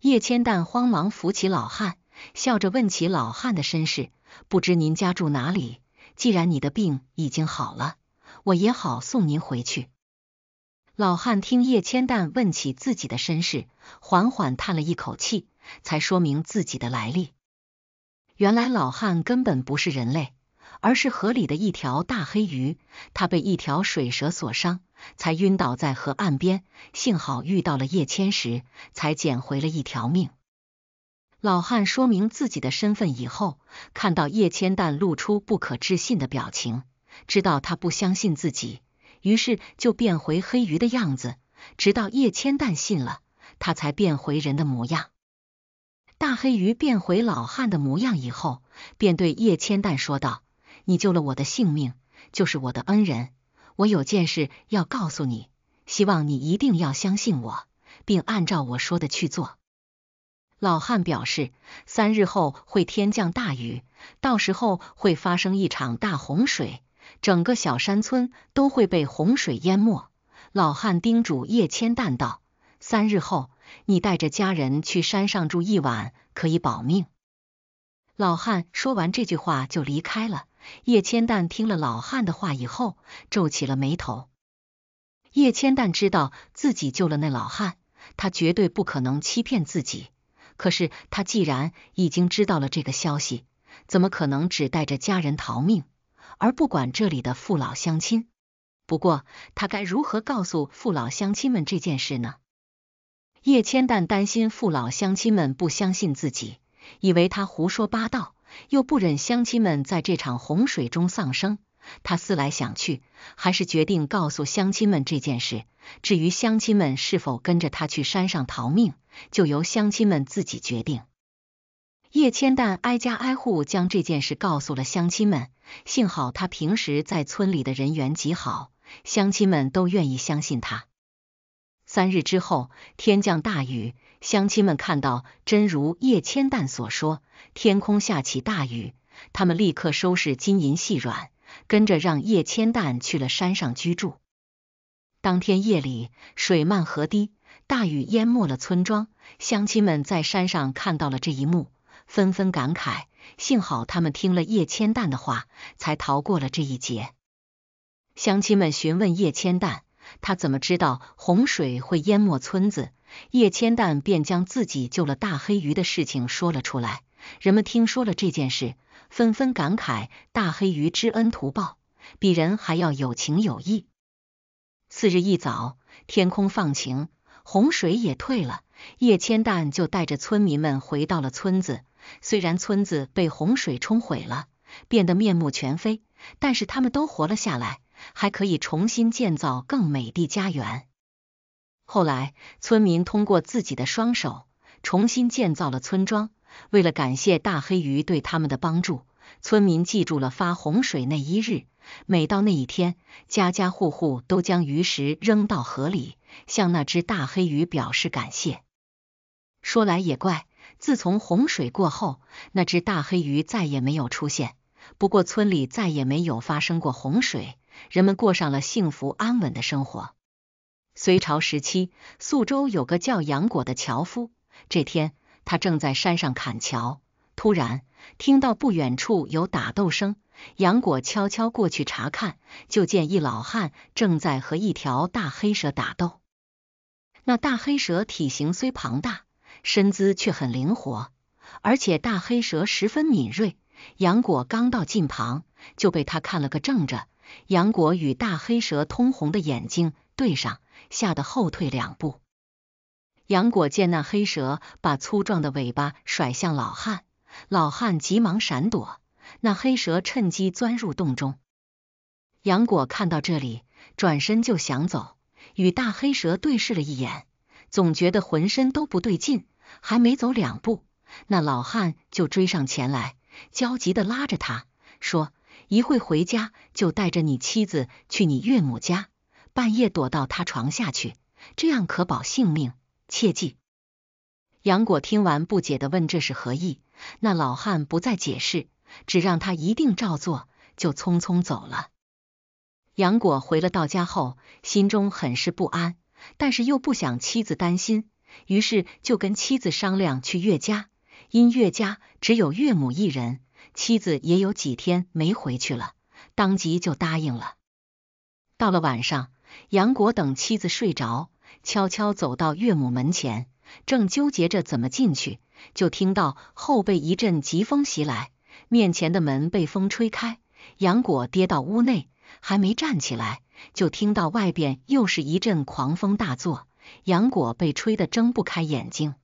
Speaker 1: 叶千蛋慌忙扶起老汉，笑着问起老汉的身世，不知您家住哪里？既然你的病已经好了，我也好送您回去。老汉听叶千蛋问起自己的身世，缓缓叹了一口气，才说明自己的来历。原来老汉根本不是人类。而是河里的一条大黑鱼，他被一条水蛇所伤，才晕倒在河岸边。幸好遇到了叶千石，才捡回了一条命。老汉说明自己的身份以后，看到叶千蛋露出不可置信的表情，知道他不相信自己，于是就变回黑鱼的样子。直到叶千蛋信了，他才变回人的模样。大黑鱼变回老汉的模样以后，便对叶千蛋说道。你救了我的性命，就是我的恩人。我有件事要告诉你，希望你一定要相信我，并按照我说的去做。老汉表示，三日后会天降大雨，到时候会发生一场大洪水，整个小山村都会被洪水淹没。老汉叮嘱叶千蛋道：“三日后，你带着家人去山上住一晚，可以保命。”老汉说完这句话就离开了。叶千蛋听了老汉的话以后，皱起了眉头。叶千蛋知道自己救了那老汉，他绝对不可能欺骗自己。可是他既然已经知道了这个消息，怎么可能只带着家人逃命，而不管这里的父老乡亲？不过他该如何告诉父老乡亲们这件事呢？叶千蛋担心父老乡亲们不相信自己，以为他胡说八道。又不忍乡亲们在这场洪水中丧生，他思来想去，还是决定告诉乡亲们这件事。至于乡亲们是否跟着他去山上逃命，就由乡亲们自己决定。叶千蛋挨家挨户将这件事告诉了乡亲们，幸好他平时在村里的人缘极好，乡亲们都愿意相信他。三日之后，天降大雨，乡亲们看到真如叶千蛋所说，天空下起大雨，他们立刻收拾金银细软，跟着让叶千蛋去了山上居住。当天夜里，水漫河堤，大雨淹没了村庄，乡亲们在山上看到了这一幕，纷纷感慨：幸好他们听了叶千蛋的话，才逃过了这一劫。乡亲们询问叶千蛋。他怎么知道洪水会淹没村子？叶千蛋便将自己救了大黑鱼的事情说了出来。人们听说了这件事，纷纷感慨大黑鱼知恩图报，比人还要有情有义。次日一早，天空放晴，洪水也退了。叶千蛋就带着村民们回到了村子。虽然村子被洪水冲毁了，变得面目全非，但是他们都活了下来。还可以重新建造更美的家园。后来，村民通过自己的双手重新建造了村庄。为了感谢大黑鱼对他们的帮助，村民记住了发洪水那一日。每到那一天，家家户户都将鱼食扔到河里，向那只大黑鱼表示感谢。说来也怪，自从洪水过后，那只大黑鱼再也没有出现。不过，村里再也没有发生过洪水。人们过上了幸福安稳的生活。隋朝时期，宿州有个叫杨果的樵夫。这天，他正在山上砍樵，突然听到不远处有打斗声。杨果悄悄过去查看，就见一老汉正在和一条大黑蛇打斗。那大黑蛇体型虽庞大，身姿却很灵活，而且大黑蛇十分敏锐。杨果刚到近旁，就被他看了个正着。杨果与大黑蛇通红的眼睛对上，吓得后退两步。杨果见那黑蛇把粗壮的尾巴甩向老汉，老汉急忙闪躲，那黑蛇趁机钻入洞中。杨果看到这里，转身就想走，与大黑蛇对视了一眼，总觉得浑身都不对劲。还没走两步，那老汉就追上前来，焦急的拉着他说。一会回家就带着你妻子去你岳母家，半夜躲到他床下去，这样可保性命。切记！杨果听完不解的问：“这是何意？”那老汉不再解释，只让他一定照做，就匆匆走了。杨果回了到家后，心中很是不安，但是又不想妻子担心，于是就跟妻子商量去岳家，因岳家只有岳母一人。妻子也有几天没回去了，当即就答应了。到了晚上，杨果等妻子睡着，悄悄走到岳母门前，正纠结着怎么进去，就听到后背一阵疾风袭来，面前的门被风吹开，杨果跌到屋内，还没站起来，就听到外边又是一阵狂风大作，杨果被吹得睁不开眼睛。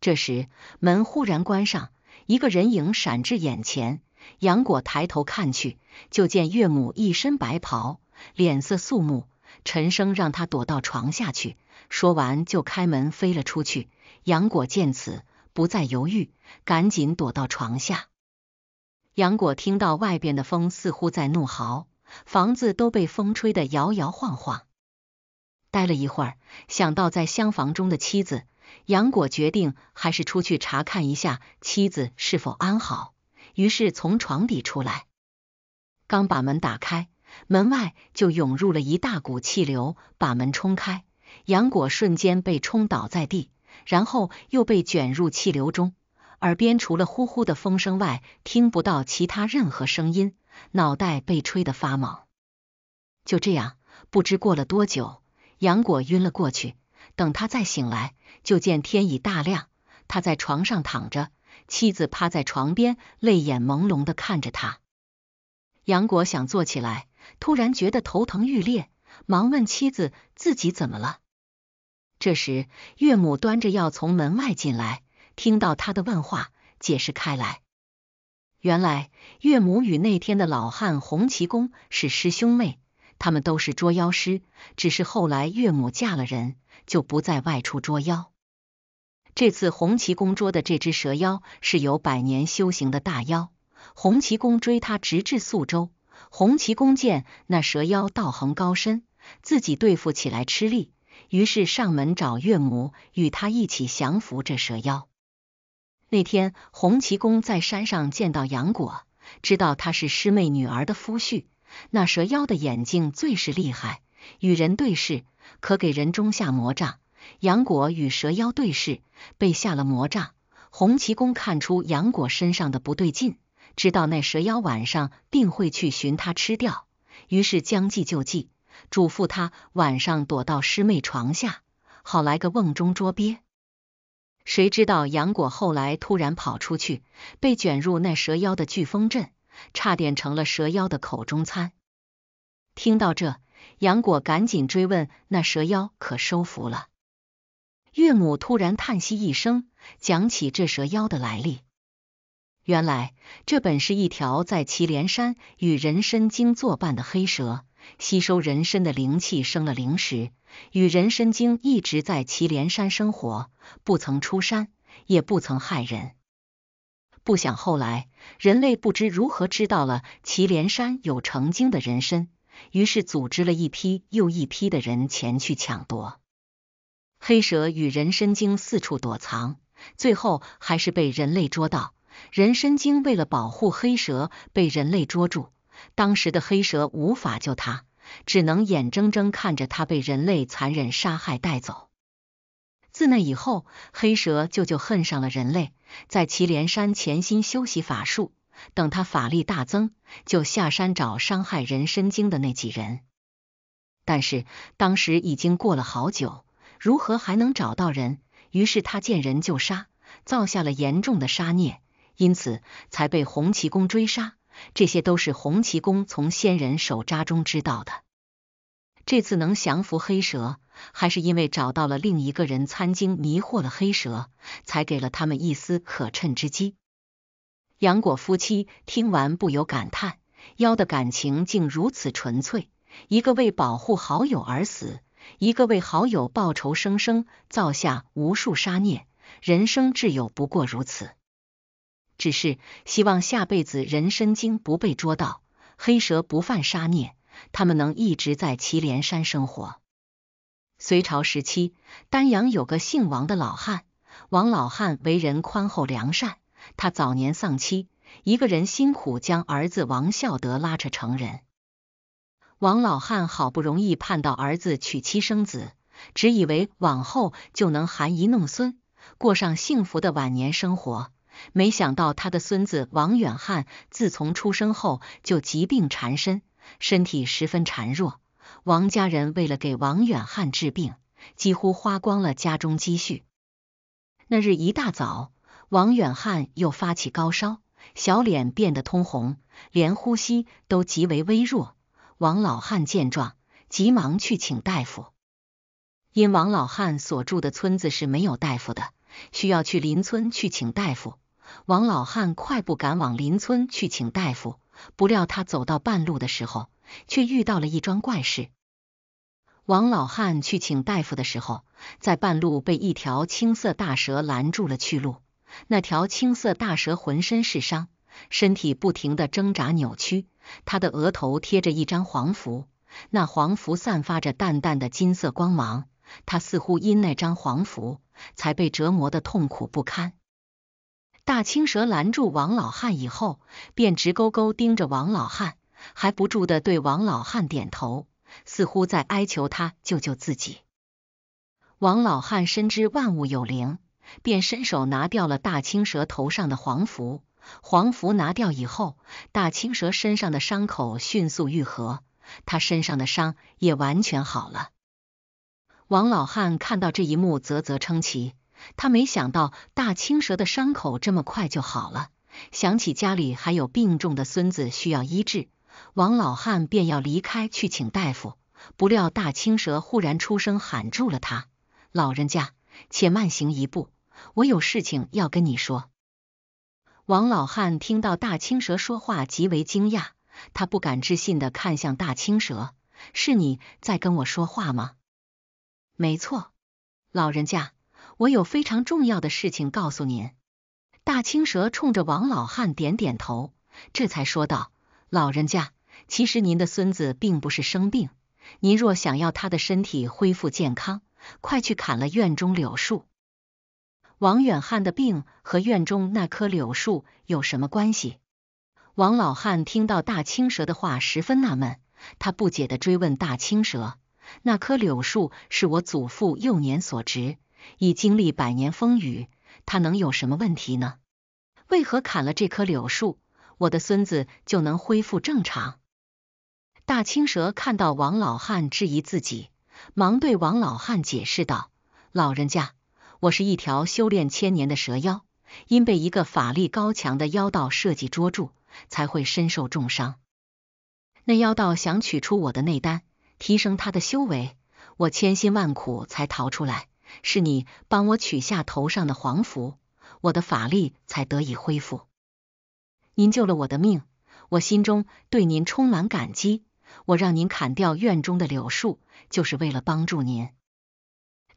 Speaker 1: 这时门忽然关上。一个人影闪至眼前，杨果抬头看去，就见岳母一身白袍，脸色肃穆，沉声让他躲到床下去。说完就开门飞了出去。杨果见此，不再犹豫，赶紧躲到床下。杨果听到外边的风似乎在怒嚎，房子都被风吹得摇摇晃晃。待了一会儿，想到在厢房中的妻子。杨果决定还是出去查看一下妻子是否安好，于是从床底出来。刚把门打开，门外就涌入了一大股气流，把门冲开。杨果瞬间被冲倒在地，然后又被卷入气流中。耳边除了呼呼的风声外，听不到其他任何声音，脑袋被吹得发懵。就这样，不知过了多久，杨果晕了过去。等他再醒来，就见天已大亮。他在床上躺着，妻子趴在床边，泪眼朦胧的看着他。杨果想坐起来，突然觉得头疼欲裂，忙问妻子自己怎么了。这时，岳母端着药从门外进来，听到他的问话，解释开来。原来，岳母与那天的老汉洪七公是师兄妹。他们都是捉妖师，只是后来岳母嫁了人，就不再外出捉妖。这次红旗公捉的这只蛇妖是有百年修行的大妖，红旗公追他直至宿州。红旗公见那蛇妖道行高深，自己对付起来吃力，于是上门找岳母，与他一起降服这蛇妖。那天红旗公在山上见到杨果，知道他是师妹女儿的夫婿。那蛇妖的眼睛最是厉害，与人对视可给人中下魔障。杨果与蛇妖对视，被下了魔障。洪七公看出杨果身上的不对劲，知道那蛇妖晚上定会去寻他吃掉，于是将计就计，嘱咐他晚上躲到师妹床下，好来个瓮中捉鳖。谁知道杨果后来突然跑出去，被卷入那蛇妖的飓风阵。差点成了蛇妖的口中餐。听到这，杨果赶紧追问：“那蛇妖可收服了？”岳母突然叹息一声，讲起这蛇妖的来历。原来，这本是一条在祁连山与人参精作伴的黑蛇，吸收人参的灵气生了灵石，与人参精一直在祁连山生活，不曾出山，也不曾害人。不想后来，人类不知如何知道了祁连山有成精的人参，于是组织了一批又一批的人前去抢夺。黑蛇与人参精四处躲藏，最后还是被人类捉到。人参精为了保护黑蛇，被人类捉住，当时的黑蛇无法救他，只能眼睁睁看着他被人类残忍杀害带走。自那以后，黑蛇就就恨上了人类，在祁连山潜心修习法术。等他法力大增，就下山找伤害人参精的那几人。但是当时已经过了好久，如何还能找到人？于是他见人就杀，造下了严重的杀孽，因此才被洪七公追杀。这些都是洪七公从仙人手札中知道的。这次能降服黑蛇。还是因为找到了另一个人参精迷惑了黑蛇，才给了他们一丝可趁之机。杨果夫妻听完，不由感叹：妖的感情竟如此纯粹，一个为保护好友而死，一个为好友报仇，生生造下无数杀孽。人生挚友不过如此，只是希望下辈子人参精不被捉到，黑蛇不犯杀孽，他们能一直在祁连山生活。隋朝时期，丹阳有个姓王的老汉，王老汉为人宽厚良善。他早年丧妻，一个人辛苦将儿子王孝德拉扯成人。王老汉好不容易盼到儿子娶妻生子，只以为往后就能含饴弄孙，过上幸福的晚年生活。没想到他的孙子王远汉自从出生后就疾病缠身，身体十分孱弱。王家人为了给王远汉治病，几乎花光了家中积蓄。那日一大早，王远汉又发起高烧，小脸变得通红，连呼吸都极为微弱。王老汉见状，急忙去请大夫。因王老汉所住的村子是没有大夫的，需要去邻村去请大夫。王老汉快步赶往邻村去请大夫，不料他走到半路的时候，却遇到了一桩怪事。王老汉去请大夫的时候，在半路被一条青色大蛇拦住了去路。那条青色大蛇浑身是伤，身体不停的挣扎扭曲。他的额头贴着一张黄符，那黄符散发着淡淡的金色光芒。他似乎因那张黄符才被折磨的痛苦不堪。大青蛇拦住王老汉以后，便直勾勾盯着王老汉，还不住的对王老汉点头。似乎在哀求他救救自己。王老汉深知万物有灵，便伸手拿掉了大青蛇头上的黄符。黄符拿掉以后，大青蛇身上的伤口迅速愈合，他身上的伤也完全好了。王老汉看到这一幕，啧啧称奇。他没想到大青蛇的伤口这么快就好了，想起家里还有病重的孙子需要医治。王老汉便要离开去请大夫，不料大青蛇忽然出声喊住了他：“老人家，且慢行一步，我有事情要跟你说。”王老汉听到大青蛇说话，极为惊讶，他不敢置信的看向大青蛇：“是你在跟我说话吗？”“没错，老人家，我有非常重要的事情告诉您。”大青蛇冲着王老汉点点头，这才说道。老人家，其实您的孙子并不是生病。您若想要他的身体恢复健康，快去砍了院中柳树。王远汉的病和院中那棵柳树有什么关系？王老汉听到大青蛇的话，十分纳闷，他不解地追问大青蛇：“那棵柳树是我祖父幼年所植，已经历百年风雨，它能有什么问题呢？为何砍了这棵柳树？”我的孙子就能恢复正常。大青蛇看到王老汉质疑自己，忙对王老汉解释道：“老人家，我是一条修炼千年的蛇妖，因被一个法力高强的妖道设计捉住，才会身受重伤。那妖道想取出我的内丹，提升他的修为，我千辛万苦才逃出来。是你帮我取下头上的黄符，我的法力才得以恢复。”您救了我的命，我心中对您充满感激。我让您砍掉院中的柳树，就是为了帮助您。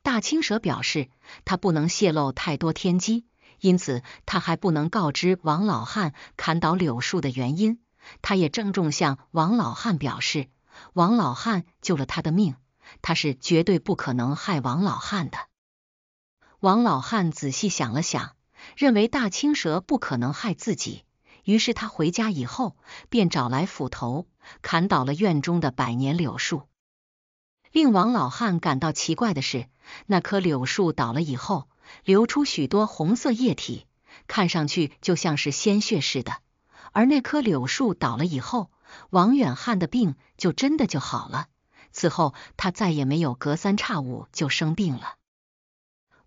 Speaker 1: 大青蛇表示，他不能泄露太多天机，因此他还不能告知王老汉砍倒柳树的原因。他也郑重向王老汉表示，王老汉救了他的命，他是绝对不可能害王老汉的。王老汉仔细想了想，认为大青蛇不可能害自己。于是他回家以后，便找来斧头砍倒了院中的百年柳树。令王老汉感到奇怪的是，那棵柳树倒了以后，流出许多红色液体，看上去就像是鲜血似的。而那棵柳树倒了以后，王远汉的病就真的就好了。此后，他再也没有隔三差五就生病了。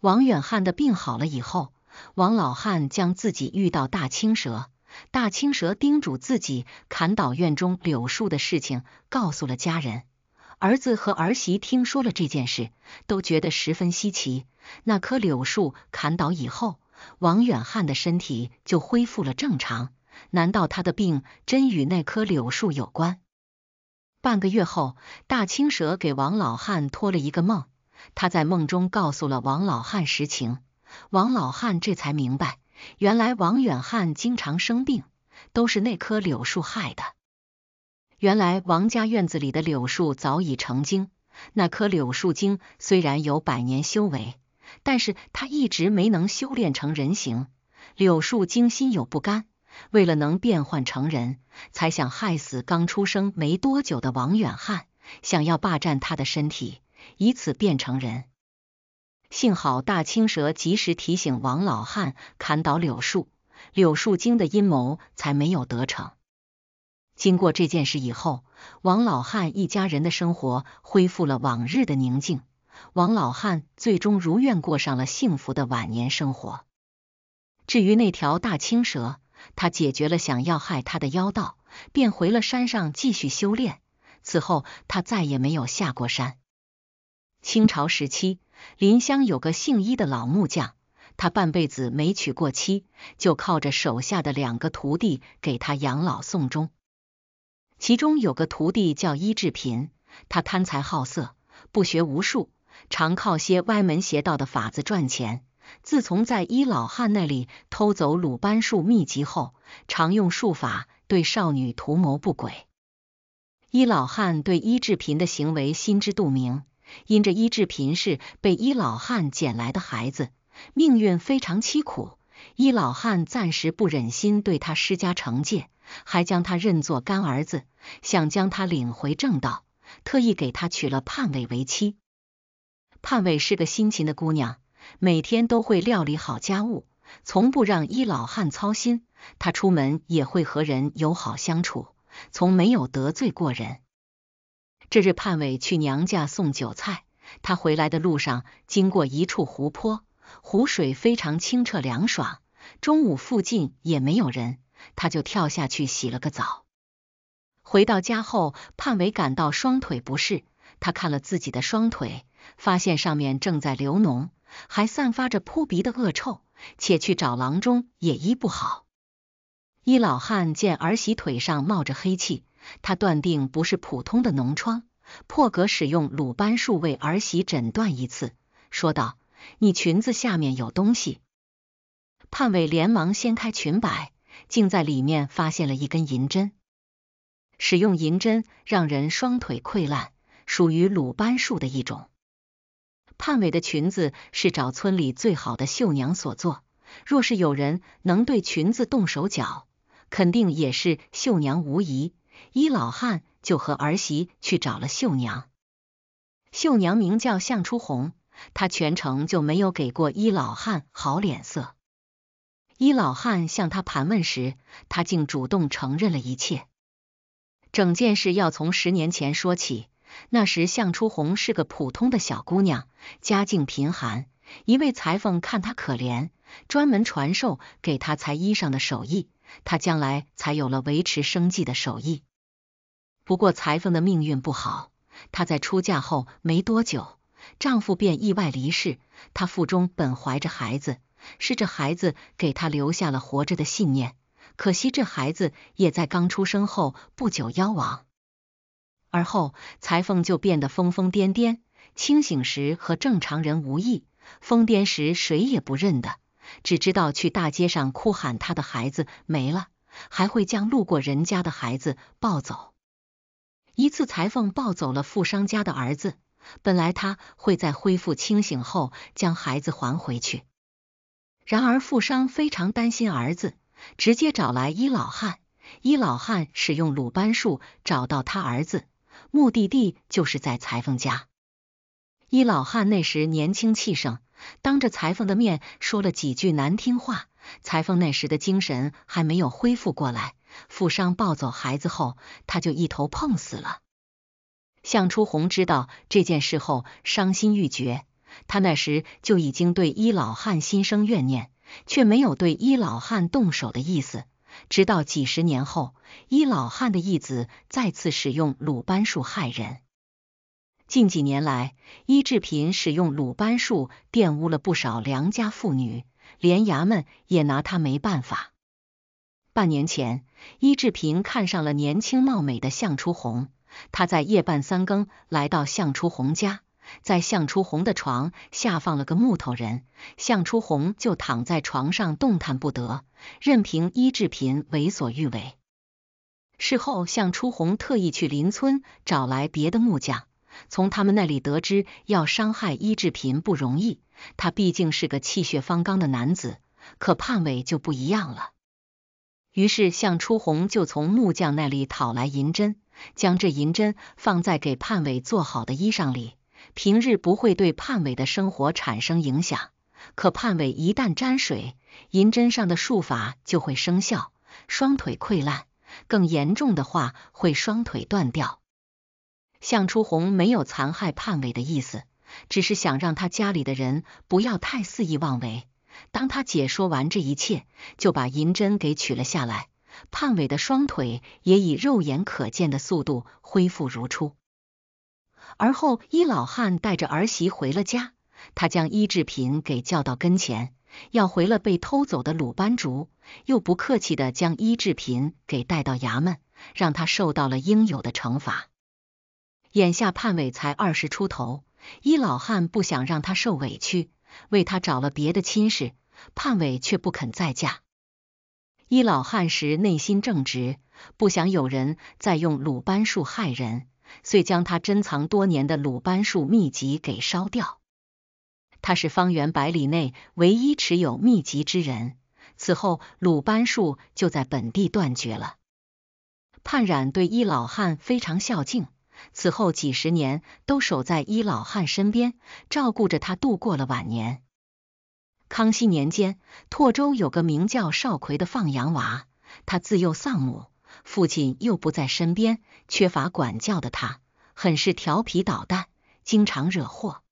Speaker 1: 王远汉的病好了以后，王老汉将自己遇到大青蛇。大青蛇叮嘱自己砍倒院中柳树的事情，告诉了家人。儿子和儿媳听说了这件事，都觉得十分稀奇。那棵柳树砍倒以后，王远汉的身体就恢复了正常。难道他的病真与那棵柳树有关？半个月后，大青蛇给王老汉托了一个梦，他在梦中告诉了王老汉实情，王老汉这才明白。原来王远汉经常生病，都是那棵柳树害的。原来王家院子里的柳树早已成精，那棵柳树精虽然有百年修为，但是他一直没能修炼成人形。柳树精心有不甘，为了能变换成人，才想害死刚出生没多久的王远汉，想要霸占他的身体，以此变成人。幸好大青蛇及时提醒王老汉砍倒柳树，柳树精的阴谋才没有得逞。经过这件事以后，王老汉一家人的生活恢复了往日的宁静。王老汉最终如愿过上了幸福的晚年生活。至于那条大青蛇，它解决了想要害它的妖道，便回了山上继续修炼。此后，它再也没有下过山。清朝时期。林香有个姓伊的老木匠，他半辈子没娶过妻，就靠着手下的两个徒弟给他养老送终。其中有个徒弟叫伊志平，他贪财好色，不学无术，常靠些歪门邪道的法子赚钱。自从在伊老汉那里偷走鲁班术秘籍后，常用术法对少女图谋不轨。伊老汉对伊志平的行为心知肚明。因着医治贫是被伊老汉捡来的孩子，命运非常凄苦。伊老汉暂时不忍心对他施加惩戒，还将他认作干儿子，想将他领回正道，特意给他娶了盼伟为妻。盼伟是个辛勤的姑娘，每天都会料理好家务，从不让伊老汉操心。她出门也会和人友好相处，从没有得罪过人。这日，盼伟去娘家送酒菜，他回来的路上经过一处湖泊，湖水非常清澈凉爽。中午附近也没有人，他就跳下去洗了个澡。回到家后，盼伟感到双腿不适，他看了自己的双腿，发现上面正在流脓，还散发着扑鼻的恶臭，且去找郎中也医不好。一老汉见儿媳腿上冒着黑气。他断定不是普通的脓疮，破格使用鲁班术为儿媳诊断一次，说道：“你裙子下面有东西。”潘伟连忙掀开裙摆，竟在里面发现了一根银针。使用银针让人双腿溃烂，属于鲁班术的一种。潘伟的裙子是找村里最好的绣娘所做，若是有人能对裙子动手脚，肯定也是绣娘无疑。一老汉就和儿媳去找了绣娘，绣娘名叫向初红，她全程就没有给过一老汉好脸色。一老汉向他盘问时，他竟主动承认了一切。整件事要从十年前说起，那时向初红是个普通的小姑娘，家境贫寒。一位裁缝看她可怜，专门传授给她裁衣裳的手艺。他将来才有了维持生计的手艺。不过裁缝的命运不好，她在出嫁后没多久，丈夫便意外离世。她腹中本怀着孩子，是这孩子给她留下了活着的信念。可惜这孩子也在刚出生后不久夭亡。而后裁缝就变得疯疯癫癫，清醒时和正常人无异，疯癫时谁也不认得。只知道去大街上哭喊他的孩子没了，还会将路过人家的孩子抱走。一次，裁缝抱走了富商家的儿子，本来他会在恢复清醒后将孩子还回去。然而，富商非常担心儿子，直接找来伊老汉。伊老汉使用鲁班术找到他儿子，目的地就是在裁缝家。伊老汉那时年轻气盛。当着裁缝的面说了几句难听话，裁缝那时的精神还没有恢复过来。富商抱走孩子后，他就一头碰死了。向初红知道这件事后，伤心欲绝。他那时就已经对伊老汉心生怨念，却没有对伊老汉动手的意思。直到几十年后，伊老汉的义子再次使用鲁班术害人。近几年来，伊志平使用鲁班术玷污了不少良家妇女，连衙门也拿他没办法。半年前，伊志平看上了年轻貌美的向初红，他在夜半三更来到向初红家，在向初红的床下放了个木头人，向初红就躺在床上动弹不得，任凭伊志平为所欲为。事后，向初红特意去邻村找来别的木匠。从他们那里得知要伤害伊志平不容易，他毕竟是个气血方刚的男子，可潘伟就不一样了。于是向初红就从木匠那里讨来银针，将这银针放在给潘伟做好的衣裳里，平日不会对潘伟的生活产生影响。可潘伟一旦沾水，银针上的术法就会生效，双腿溃烂，更严重的话会双腿断掉。向初红没有残害潘伟的意思，只是想让他家里的人不要太肆意妄为。当他解说完这一切，就把银针给取了下来。潘伟的双腿也以肉眼可见的速度恢复如初。而后，一老汉带着儿媳回了家，他将伊志平给叫到跟前，要回了被偷走的鲁班竹，又不客气的将伊志平给带到衙门，让他受到了应有的惩罚。眼下，盼伟才二十出头，伊老汉不想让他受委屈，为他找了别的亲事。盼伟却不肯再嫁。伊老汉时内心正直，不想有人再用鲁班术害人，遂将他珍藏多年的鲁班术秘籍给烧掉。他是方圆百里内唯一持有秘籍之人。此后，鲁班术就在本地断绝了。盼染对伊老汉非常孝敬。此后几十年都守在伊老汉身边，照顾着他度过了晚年。康熙年间，拓州有个名叫邵奎的放羊娃，他自幼丧母，父亲又不在身边，缺乏管教的他很是调皮捣蛋，经常惹祸。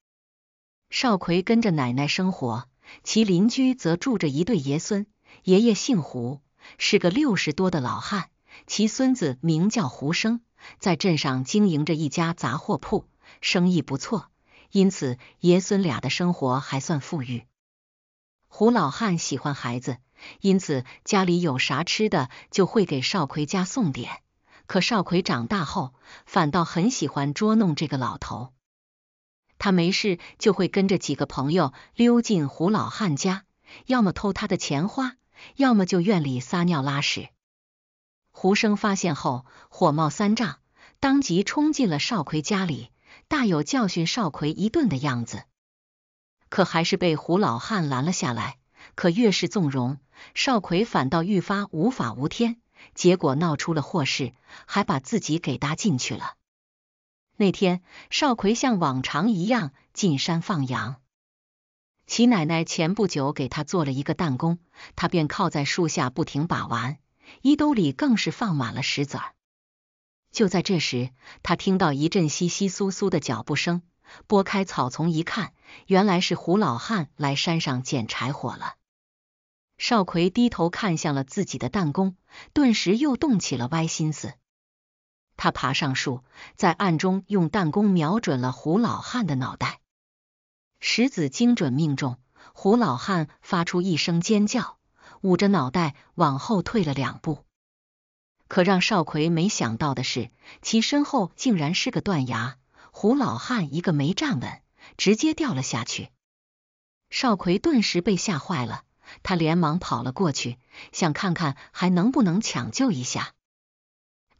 Speaker 1: 邵奎跟着奶奶生活，其邻居则住着一对爷孙，爷爷姓胡，是个六十多的老汉，其孙子名叫胡生。在镇上经营着一家杂货铺，生意不错，因此爷孙俩的生活还算富裕。胡老汉喜欢孩子，因此家里有啥吃的就会给少奎家送点。可少奎长大后，反倒很喜欢捉弄这个老头。他没事就会跟着几个朋友溜进胡老汉家，要么偷他的钱花，要么就院里撒尿拉屎。胡生发现后，火冒三丈，当即冲进了少奎家里，大有教训少奎一顿的样子。可还是被胡老汉拦了下来。可越是纵容，少奎反倒愈发无法无天，结果闹出了祸事，还把自己给搭进去了。那天，少奎像往常一样进山放羊。齐奶奶前不久给他做了一个弹弓，他便靠在树下不停把玩。衣兜里更是放满了石子儿。就在这时，他听到一阵稀稀疏疏的脚步声，拨开草丛一看，原来是胡老汉来山上捡柴火了。少奎低头看向了自己的弹弓，顿时又动起了歪心思。他爬上树，在暗中用弹弓瞄准了胡老汉的脑袋，石子精准命中，胡老汉发出一声尖叫。捂着脑袋往后退了两步，可让少奎没想到的是，其身后竟然是个断崖。胡老汉一个没站稳，直接掉了下去。少奎顿时被吓坏了，他连忙跑了过去，想看看还能不能抢救一下。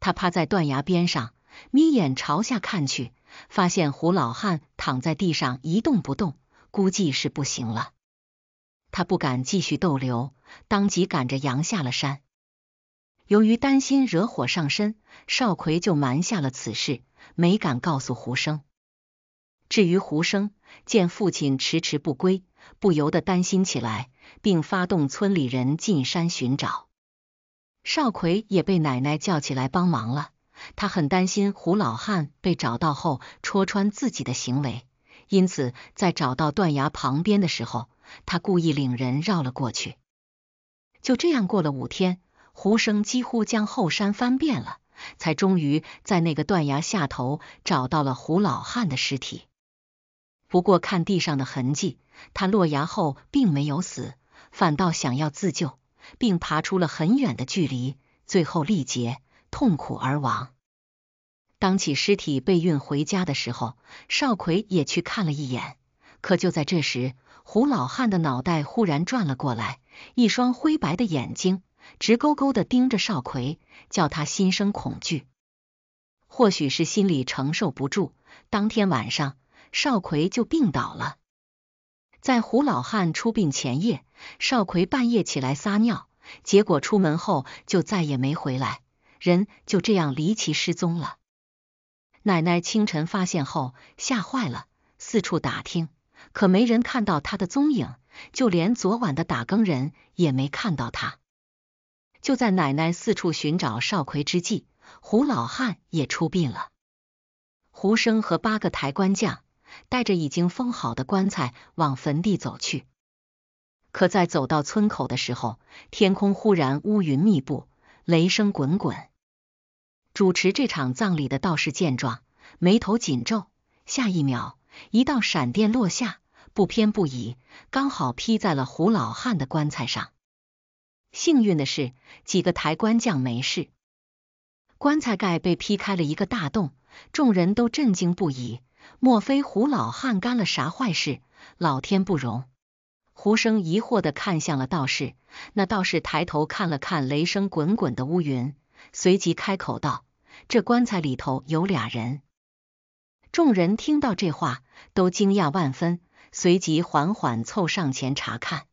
Speaker 1: 他趴在断崖边上，眯眼朝下看去，发现胡老汉躺在地上一动不动，估计是不行了。他不敢继续逗留，当即赶着羊下了山。由于担心惹火上身，少奎就瞒下了此事，没敢告诉胡生。至于胡生，见父亲迟迟不归，不由得担心起来，并发动村里人进山寻找。少奎也被奶奶叫起来帮忙了。他很担心胡老汉被找到后戳穿自己的行为，因此在找到断崖旁边的时候。他故意领人绕了过去，就这样过了五天，胡生几乎将后山翻遍了，才终于在那个断崖下头找到了胡老汉的尸体。不过看地上的痕迹，他落崖后并没有死，反倒想要自救，并爬出了很远的距离，最后力竭痛苦而亡。当起尸体被运回家的时候，邵奎也去看了一眼，可就在这时。胡老汉的脑袋忽然转了过来，一双灰白的眼睛直勾勾的盯着少奎，叫他心生恐惧。或许是心里承受不住，当天晚上少奎就病倒了。在胡老汉出殡前夜，少奎半夜起来撒尿，结果出门后就再也没回来，人就这样离奇失踪了。奶奶清晨发现后吓坏了，四处打听。可没人看到他的踪影，就连昨晚的打更人也没看到他。就在奶奶四处寻找少奎之际，胡老汉也出殡了。胡生和八个抬棺匠带着已经封好的棺材往坟地走去。可在走到村口的时候，天空忽然乌云密布，雷声滚滚。主持这场葬礼的道士见状，眉头紧皱。下一秒，一道闪电落下。不偏不倚，刚好劈在了胡老汉的棺材上。幸运的是，几个抬棺匠没事，棺材盖被劈开了一个大洞，众人都震惊不已。莫非胡老汉干了啥坏事？老天不容！胡生疑惑的看向了道士，那道士抬头看了看雷声滚滚的乌云，随即开口道：“这棺材里头有俩人。”众人听到这话，都惊讶万分。随即缓缓凑上前查看。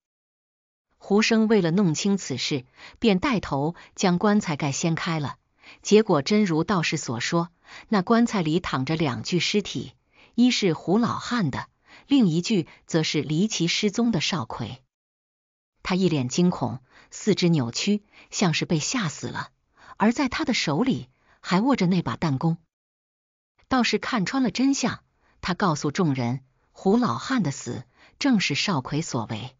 Speaker 1: 胡生为了弄清此事，便带头将棺材盖掀开了。结果真如道士所说，那棺材里躺着两具尸体，一是胡老汉的，另一具则是离奇失踪的少奎。他一脸惊恐，四肢扭曲，像是被吓死了。而在他的手里还握着那把弹弓。道士看穿了真相，他告诉众人。胡老汉的死正是邵奎所为。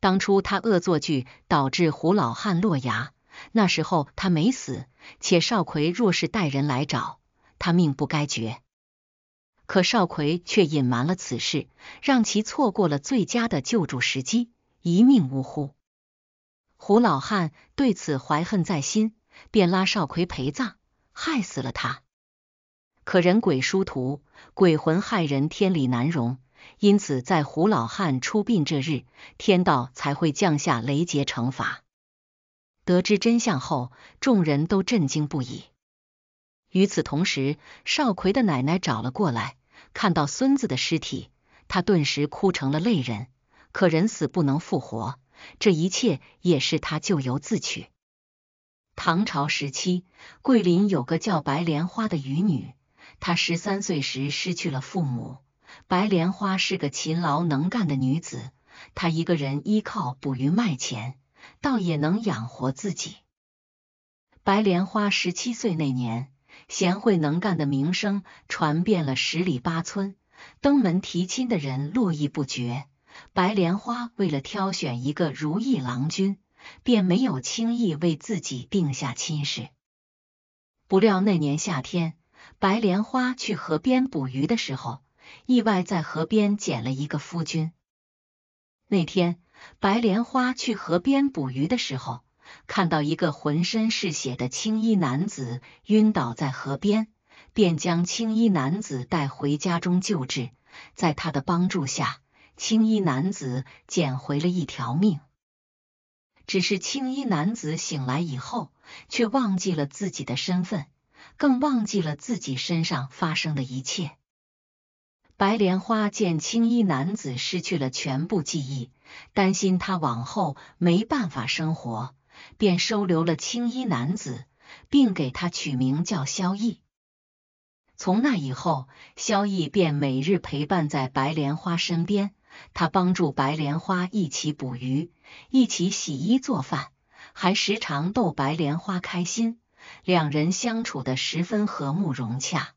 Speaker 1: 当初他恶作剧导致胡老汉落崖，那时候他没死，且邵奎若是带人来找，他命不该绝。可邵奎却隐瞒了此事，让其错过了最佳的救助时机，一命呜呼。胡老汉对此怀恨在心，便拉邵奎陪葬，害死了他。可人鬼殊途，鬼魂害人，天理难容。因此，在胡老汉出殡这日，天道才会降下雷劫惩罚。得知真相后，众人都震惊不已。与此同时，少奎的奶奶找了过来，看到孙子的尸体，她顿时哭成了泪人。可人死不能复活，这一切也是他咎由自取。唐朝时期，桂林有个叫白莲花的渔女。她十三岁时失去了父母。白莲花是个勤劳能干的女子，她一个人依靠捕鱼卖钱，倒也能养活自己。白莲花十七岁那年，贤惠能干的名声传遍了十里八村，登门提亲的人络绎不绝。白莲花为了挑选一个如意郎君，便没有轻易为自己定下亲事。不料那年夏天。白莲花去河边捕鱼的时候，意外在河边捡了一个夫君。那天，白莲花去河边捕鱼的时候，看到一个浑身是血的青衣男子晕倒在河边，便将青衣男子带回家中救治。在他的帮助下，青衣男子捡回了一条命。只是青衣男子醒来以后，却忘记了自己的身份。更忘记了自己身上发生的一切。白莲花见青衣男子失去了全部记忆，担心他往后没办法生活，便收留了青衣男子，并给他取名叫萧逸。从那以后，萧逸便每日陪伴在白莲花身边，他帮助白莲花一起捕鱼，一起洗衣做饭，还时常逗白莲花开心。两人相处的十分和睦融洽。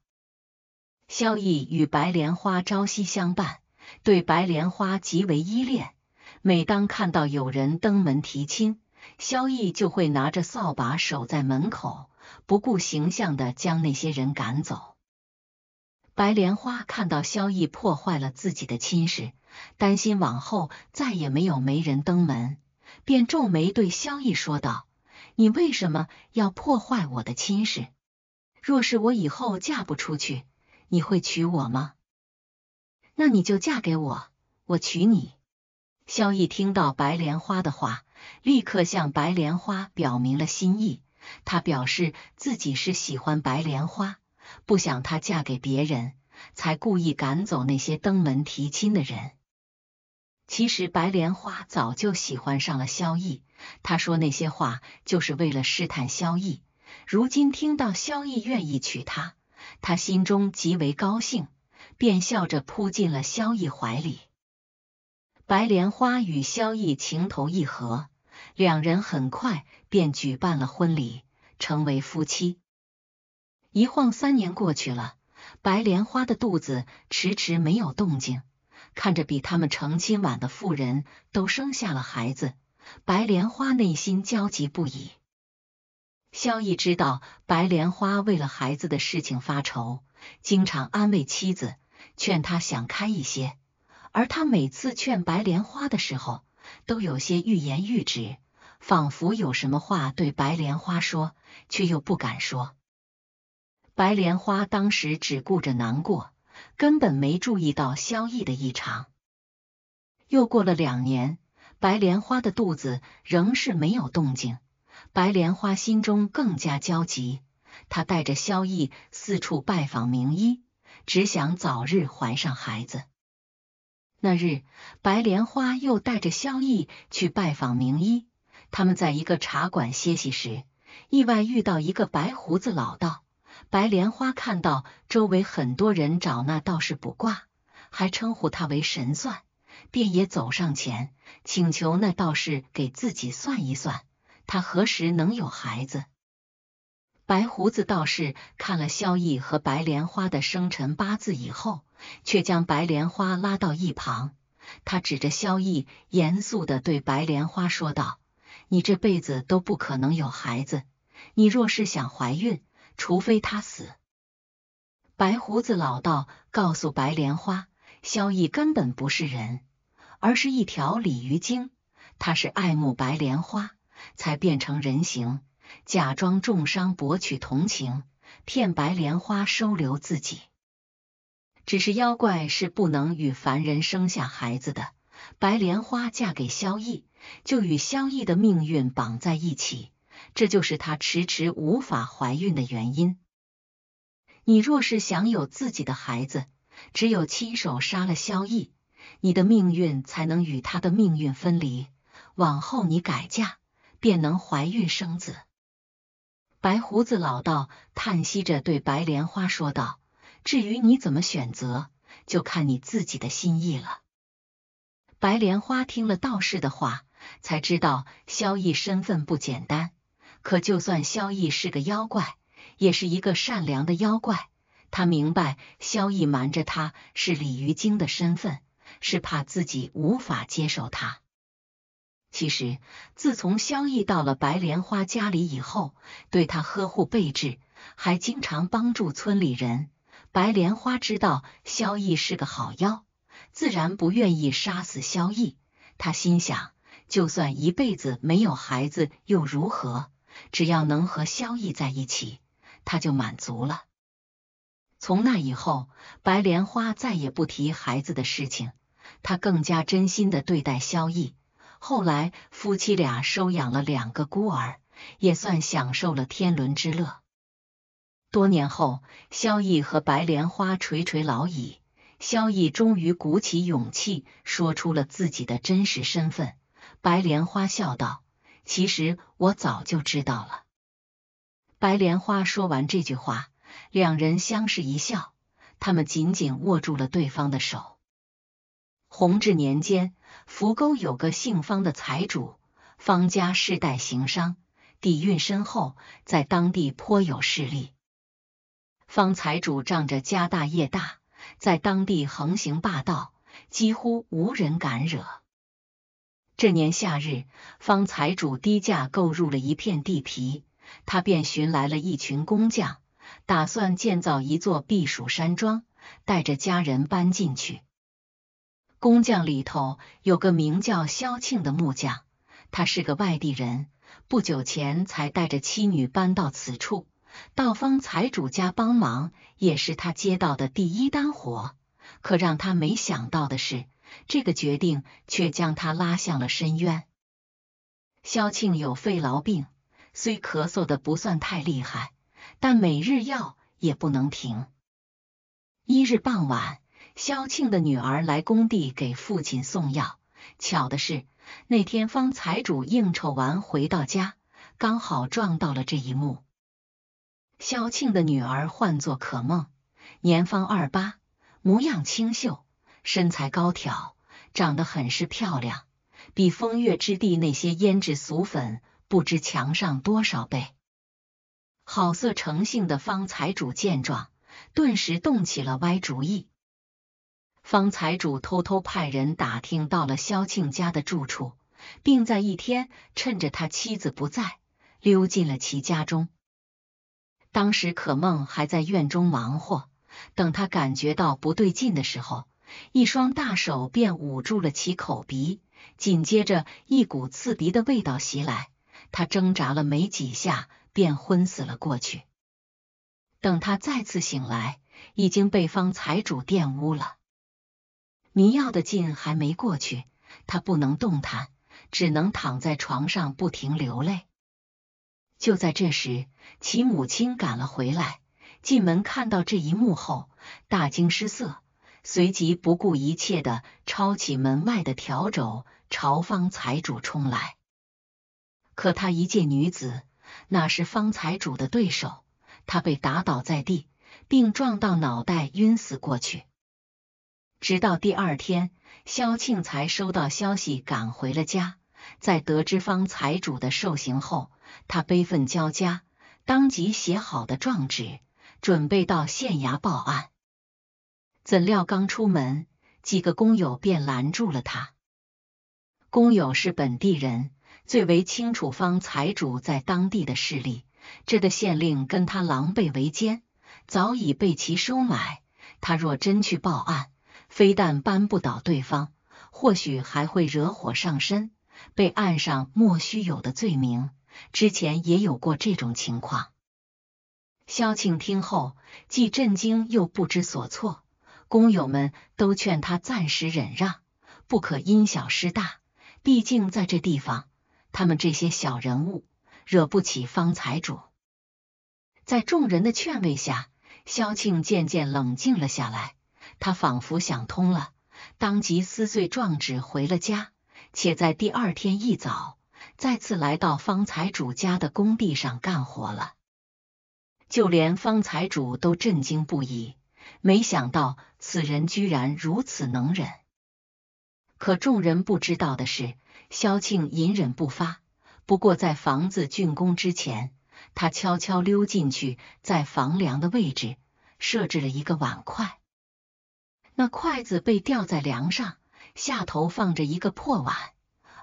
Speaker 1: 萧逸与白莲花朝夕相伴，对白莲花极为依恋。每当看到有人登门提亲，萧逸就会拿着扫把守在门口，不顾形象的将那些人赶走。白莲花看到萧逸破坏了自己的亲事，担心往后再也没有媒人登门，便皱眉对萧逸说道。你为什么要破坏我的亲事？若是我以后嫁不出去，你会娶我吗？那你就嫁给我，我娶你。萧逸听到白莲花的话，立刻向白莲花表明了心意。他表示自己是喜欢白莲花，不想她嫁给别人，才故意赶走那些登门提亲的人。其实白莲花早就喜欢上了萧逸，他说那些话就是为了试探萧逸。如今听到萧逸愿意娶她，她心中极为高兴，便笑着扑进了萧逸怀里。白莲花与萧逸情投意合，两人很快便举办了婚礼，成为夫妻。一晃三年过去了，白莲花的肚子迟迟没有动静。看着比他们成亲晚的妇人都生下了孩子，白莲花内心焦急不已。萧逸知道白莲花为了孩子的事情发愁，经常安慰妻子，劝她想开一些。而他每次劝白莲花的时候，都有些欲言又止，仿佛有什么话对白莲花说，却又不敢说。白莲花当时只顾着难过。根本没注意到萧逸的异常。又过了两年，白莲花的肚子仍是没有动静，白莲花心中更加焦急。她带着萧逸四处拜访名医，只想早日怀上孩子。那日，白莲花又带着萧逸去拜访名医，他们在一个茶馆歇息时，意外遇到一个白胡子老道。白莲花看到周围很多人找那道士卜卦，还称呼他为神算，便也走上前请求那道士给自己算一算，他何时能有孩子。白胡子道士看了萧逸和白莲花的生辰八字以后，却将白莲花拉到一旁，他指着萧逸，严肃的对白莲花说道：“你这辈子都不可能有孩子，你若是想怀孕。”除非他死。白胡子老道告诉白莲花，萧逸根本不是人，而是一条鲤鱼精。他是爱慕白莲花，才变成人形，假装重伤博取同情，骗白莲花收留自己。只是妖怪是不能与凡人生下孩子的，白莲花嫁给萧逸，就与萧逸的命运绑在一起。这就是她迟迟无法怀孕的原因。你若是想有自己的孩子，只有亲手杀了萧逸，你的命运才能与他的命运分离。往后你改嫁，便能怀孕生子。白胡子老道叹息着对白莲花说道：“至于你怎么选择，就看你自己的心意了。”白莲花听了道士的话，才知道萧逸身份不简单。可就算萧逸是个妖怪，也是一个善良的妖怪。他明白萧逸瞒着他是鲤鱼精的身份，是怕自己无法接受他。其实自从萧逸到了白莲花家里以后，对他呵护备至，还经常帮助村里人。白莲花知道萧逸是个好妖，自然不愿意杀死萧逸。他心想，就算一辈子没有孩子又如何？只要能和萧逸在一起，他就满足了。从那以后，白莲花再也不提孩子的事情，她更加真心的对待萧逸。后来，夫妻俩收养了两个孤儿，也算享受了天伦之乐。多年后，萧逸和白莲花垂垂老矣，萧逸终于鼓起勇气说出了自己的真实身份。白莲花笑道。其实我早就知道了。白莲花说完这句话，两人相视一笑，他们紧紧握住了对方的手。弘治年间，福沟有个姓方的财主，方家世代行商，底蕴深厚，在当地颇有势力。方财主仗着家大业大，在当地横行霸道，几乎无人敢惹。这年夏日，方财主低价购入了一片地皮，他便寻来了一群工匠，打算建造一座避暑山庄，带着家人搬进去。工匠里头有个名叫萧庆的木匠，他是个外地人，不久前才带着妻女搬到此处，到方财主家帮忙也是他接到的第一单活。可让他没想到的是。这个决定却将他拉向了深渊。萧庆有肺痨病，虽咳嗽的不算太厉害，但每日药也不能停。一日傍晚，萧庆的女儿来工地给父亲送药，巧的是那天方财主应酬完回到家，刚好撞到了这一幕。萧庆的女儿唤作可梦，年方二八，模样清秀。身材高挑，长得很是漂亮，比风月之地那些胭脂俗粉不知强上多少倍。好色成性的方财主见状，顿时动起了歪主意。方财主偷偷派人打听到了萧庆家的住处，并在一天趁着他妻子不在，溜进了其家中。当时可梦还在院中忙活，等他感觉到不对劲的时候。一双大手便捂住了其口鼻，紧接着一股刺鼻的味道袭来，他挣扎了没几下，便昏死了过去。等他再次醒来，已经被方财主玷污了。迷药的劲还没过去，他不能动弹，只能躺在床上不停流泪。就在这时，其母亲赶了回来，进门看到这一幕后，大惊失色。随即不顾一切的抄起门外的笤帚，朝方财主冲来。可他一介女子，哪是方财主的对手？她被打倒在地，并撞到脑袋，晕死过去。直到第二天，萧庆才收到消息，赶回了家。在得知方财主的受刑后，他悲愤交加，当即写好的状纸，准备到县衙报案。怎料刚出门，几个工友便拦住了他。工友是本地人，最为清楚方财主在当地的势力。这个县令跟他狼狈为奸，早已被其收买。他若真去报案，非但扳不倒对方，或许还会惹火上身，被案上莫须有的罪名。之前也有过这种情况。萧庆听后，既震惊又不知所措。工友们都劝他暂时忍让，不可因小失大。毕竟在这地方，他们这些小人物惹不起方财主。在众人的劝慰下，萧庆渐渐冷静了下来。他仿佛想通了，当即撕碎状纸回了家，且在第二天一早再次来到方财主家的工地上干活了。就连方财主都震惊不已。没想到此人居然如此能忍，可众人不知道的是，萧庆隐忍不发。不过在房子竣工之前，他悄悄溜进去，在房梁的位置设置了一个碗筷。那筷子被吊在梁上，下头放着一个破碗，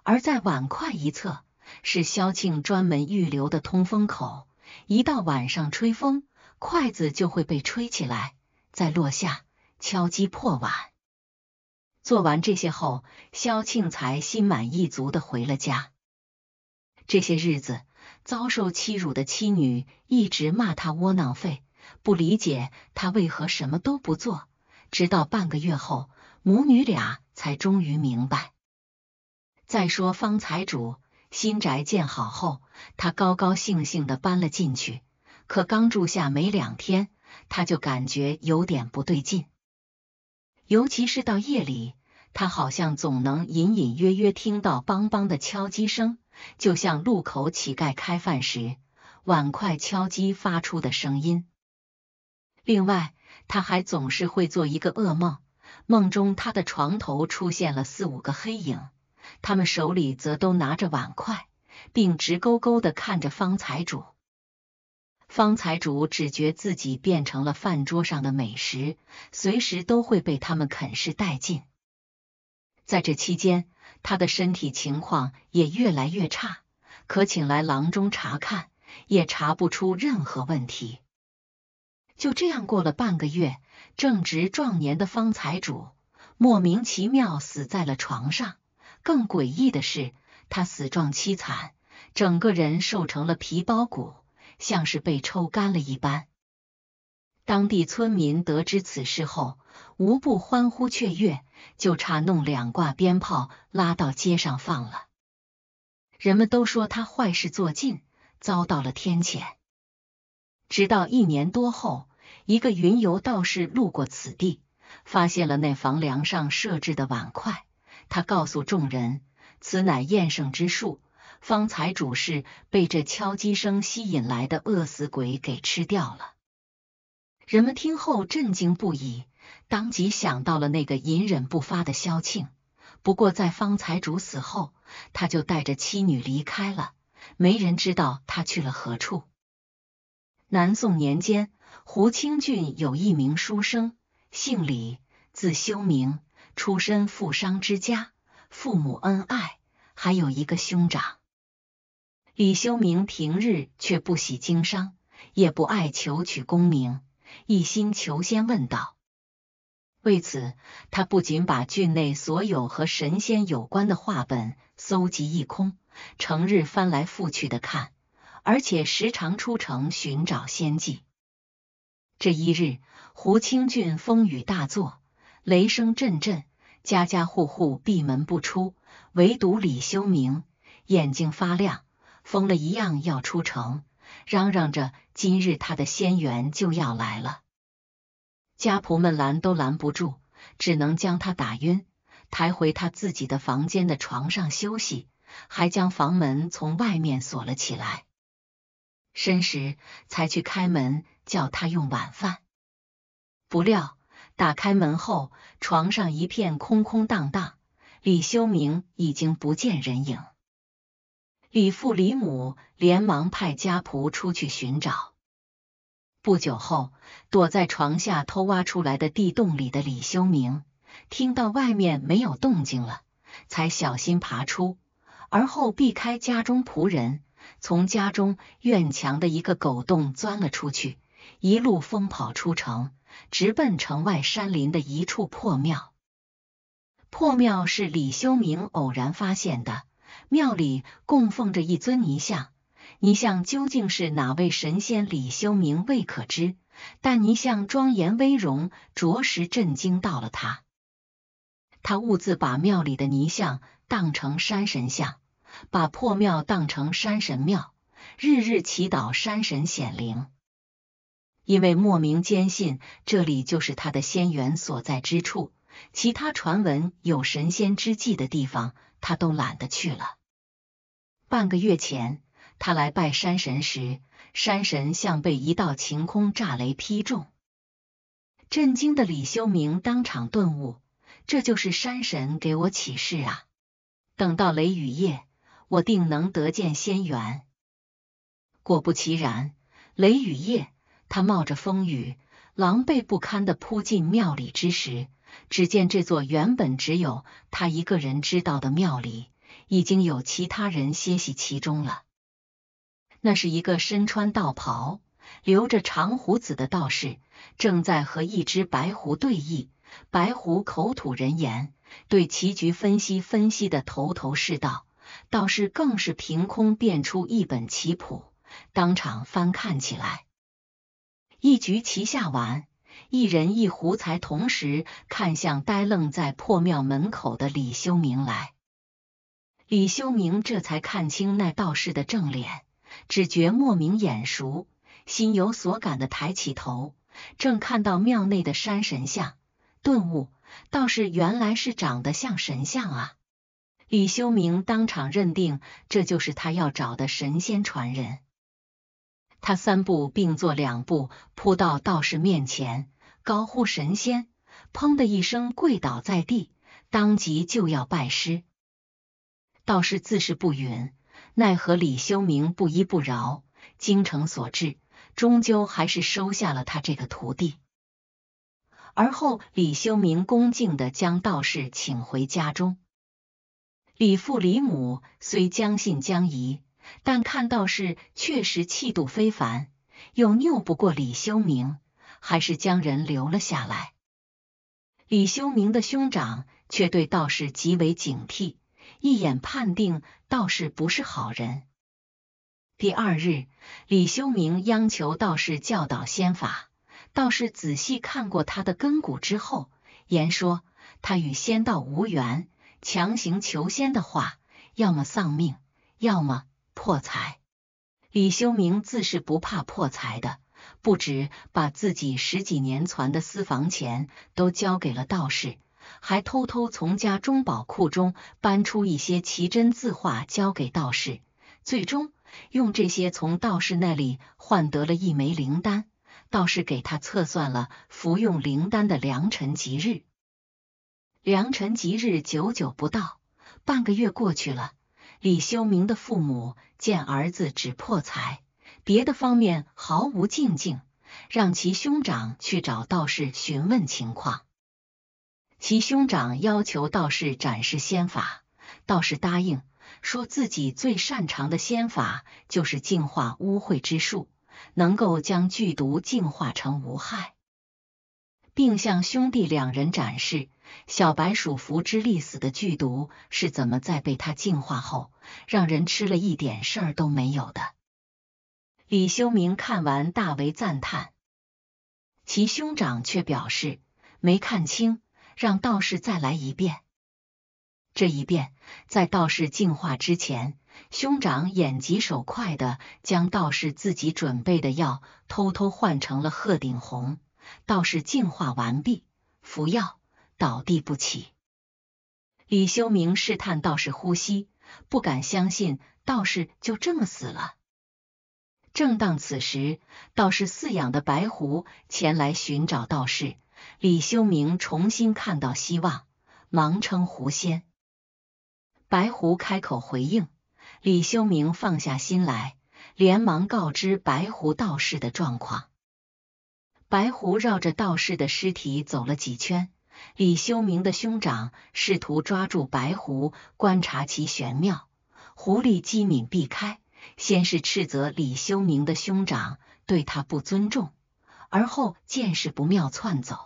Speaker 1: 而在碗筷一侧是萧庆专门预留的通风口。一到晚上吹风，筷子就会被吹起来。再落下，敲击破碗。做完这些后，肖庆才心满意足的回了家。这些日子遭受欺辱的妻女一直骂他窝囊废，不理解他为何什么都不做。直到半个月后，母女俩才终于明白。再说方财主新宅建好后，他高高兴兴的搬了进去。可刚住下没两天。他就感觉有点不对劲，尤其是到夜里，他好像总能隐隐约约听到邦邦的敲击声，就像路口乞丐开饭时碗筷敲击发出的声音。另外，他还总是会做一个噩梦，梦中他的床头出现了四五个黑影，他们手里则都拿着碗筷，并直勾勾的看着方财主。方才主只觉自己变成了饭桌上的美食，随时都会被他们啃噬殆尽。在这期间，他的身体情况也越来越差，可请来郎中查看，也查不出任何问题。就这样过了半个月，正值壮年的方财主莫名其妙死在了床上。更诡异的是，他死状凄惨，整个人瘦成了皮包骨。像是被抽干了一般。当地村民得知此事后，无不欢呼雀跃，就差弄两挂鞭炮拉到街上放了。人们都说他坏事做尽，遭到了天谴。直到一年多后，一个云游道士路过此地，发现了那房梁上设置的碗筷，他告诉众人，此乃验圣之术。方才主事被这敲击声吸引来的饿死鬼给吃掉了。人们听后震惊不已，当即想到了那个隐忍不发的萧庆。不过，在方才主死后，他就带着妻女离开了，没人知道他去了何处。南宋年间，胡清俊有一名书生，姓李，字修明，出身富商之家，父母恩爱，还有一个兄长。李修明平日却不喜经商，也不爱求取功名，一心求仙问道。为此，他不仅把郡内所有和神仙有关的话本搜集一空，成日翻来覆去的看，而且时常出城寻找仙迹。这一日，胡清郡风雨大作，雷声阵阵，家家户户闭门不出，唯独李修明眼睛发亮。疯了一样要出城，嚷嚷着今日他的仙缘就要来了。家仆们拦都拦不住，只能将他打晕，抬回他自己的房间的床上休息，还将房门从外面锁了起来。申时才去开门叫他用晚饭，不料打开门后，床上一片空空荡荡，李修明已经不见人影。李父李母连忙派家仆出去寻找。不久后，躲在床下偷挖出来的地洞里的李修明，听到外面没有动静了，才小心爬出，而后避开家中仆人，从家中院墙的一个狗洞钻了出去，一路疯跑出城，直奔城外山林的一处破庙。破庙是李修明偶然发现的。庙里供奉着一尊泥像，泥像究竟是哪位神仙？李修明未可知。但泥像庄严威容，着实震惊到了他。他兀自把庙里的泥像当成山神像，把破庙当成山神庙，日日祈祷山神显灵。因为莫名坚信这里就是他的仙缘所在之处，其他传闻有神仙之迹的地方。他都懒得去了。半个月前，他来拜山神时，山神像被一道晴空炸雷劈中，震惊的李修明当场顿悟，这就是山神给我启示啊！等到雷雨夜，我定能得见仙缘。果不其然，雷雨夜，他冒着风雨，狼狈不堪的扑进庙里之时。只见这座原本只有他一个人知道的庙里，已经有其他人歇息其中了。那是一个身穿道袍、留着长胡子的道士，正在和一只白狐对弈。白狐口吐人言，对棋局分析分析的头头是道。道士更是凭空变出一本棋谱，当场翻看起来。一局棋下完。一人一壶才同时看向呆愣在破庙门口的李修明来，李修明这才看清那道士的正脸，只觉莫名眼熟，心有所感的抬起头，正看到庙内的山神像，顿悟道士原来是长得像神像啊！李修明当场认定这就是他要找的神仙传人。他三步并作两步扑到道士面前，高呼神仙，砰的一声跪倒在地，当即就要拜师。道士自是不允，奈何李修明不依不饶，精诚所至，终究还是收下了他这个徒弟。而后，李修明恭敬的将道士请回家中。李父李母虽将信将疑。但看道士确实气度非凡，又拗不过李修明，还是将人留了下来。李修明的兄长却对道士极为警惕，一眼判定道士不是好人。第二日，李修明央求道士教导仙法，道士仔细看过他的根骨之后，言说他与仙道无缘，强行求仙的话，要么丧命，要么。破财，李修明自是不怕破财的。不止把自己十几年攒的私房钱都交给了道士，还偷偷从家中宝库中搬出一些奇珍字画交给道士。最终，用这些从道士那里换得了一枚灵丹。道士给他测算了服用灵丹的良辰吉日，良辰吉日久久不到，半个月过去了。李修明的父母见儿子只破财，别的方面毫无进境，让其兄长去找道士询问情况。其兄长要求道士展示仙法，道士答应，说自己最擅长的仙法就是净化污秽之术，能够将剧毒净化成无害。并向兄弟两人展示小白鼠服之利死的剧毒是怎么在被他净化后让人吃了一点事儿都没有的。李修明看完大为赞叹，其兄长却表示没看清，让道士再来一遍。这一遍在道士净化之前，兄长眼疾手快的将道士自己准备的药偷偷换成了鹤顶红。道士净化完毕，服药倒地不起。李修明试探道士呼吸，不敢相信道士就这么死了。正当此时，道士饲养的白狐前来寻找道士，李修明重新看到希望，忙称狐仙。白狐开口回应，李修明放下心来，连忙告知白狐道士的状况。白狐绕着道士的尸体走了几圈，李修明的兄长试图抓住白狐，观察其玄妙。狐狸机敏避开，先是斥责李修明的兄长对他不尊重，而后见势不妙窜走。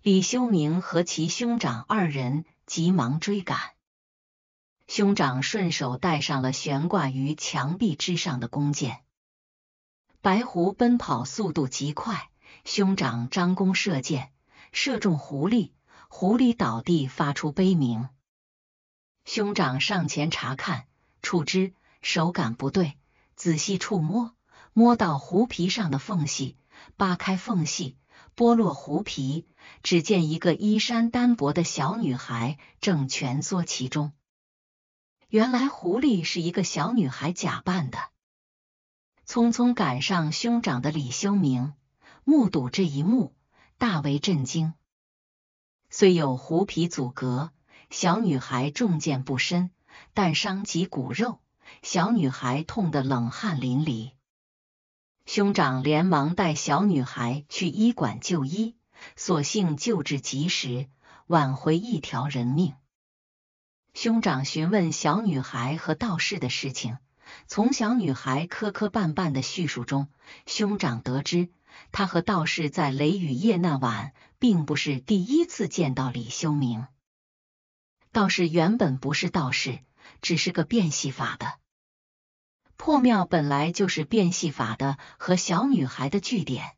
Speaker 1: 李修明和其兄长二人急忙追赶，兄长顺手带上了悬挂于墙壁之上的弓箭。白狐奔跑速度极快，兄长张弓射箭，射中狐狸，狐狸倒地，发出悲鸣。兄长上前查看，触之，手感不对，仔细触摸，摸到狐皮上的缝隙，扒开缝隙，剥落狐皮，只见一个衣衫单薄的小女孩正蜷缩其中。原来狐狸是一个小女孩假扮的。匆匆赶上兄长的李修明目睹这一幕，大为震惊。虽有虎皮阻隔，小女孩中箭不深，但伤及骨肉，小女孩痛得冷汗淋漓。兄长连忙带小女孩去医馆就医，所幸救治及时，挽回一条人命。兄长询问小女孩和道士的事情。从小女孩磕磕绊绊的叙述中，兄长得知，他和道士在雷雨夜那晚并不是第一次见到李修明。道士原本不是道士，只是个变戏法的。破庙本来就是变戏法的和小女孩的据点。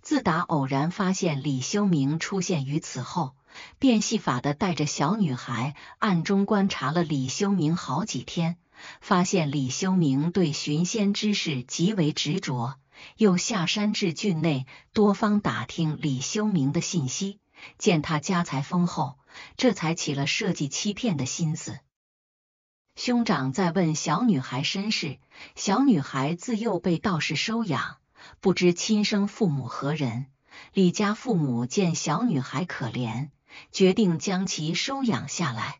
Speaker 1: 自打偶然发现李修明出现于此后，变戏法的带着小女孩暗中观察了李修明好几天。发现李修明对寻仙之事极为执着，又下山至郡内多方打听李修明的信息，见他家财丰厚，这才起了设计欺骗的心思。兄长在问小女孩身世，小女孩自幼被道士收养，不知亲生父母何人。李家父母见小女孩可怜，决定将其收养下来。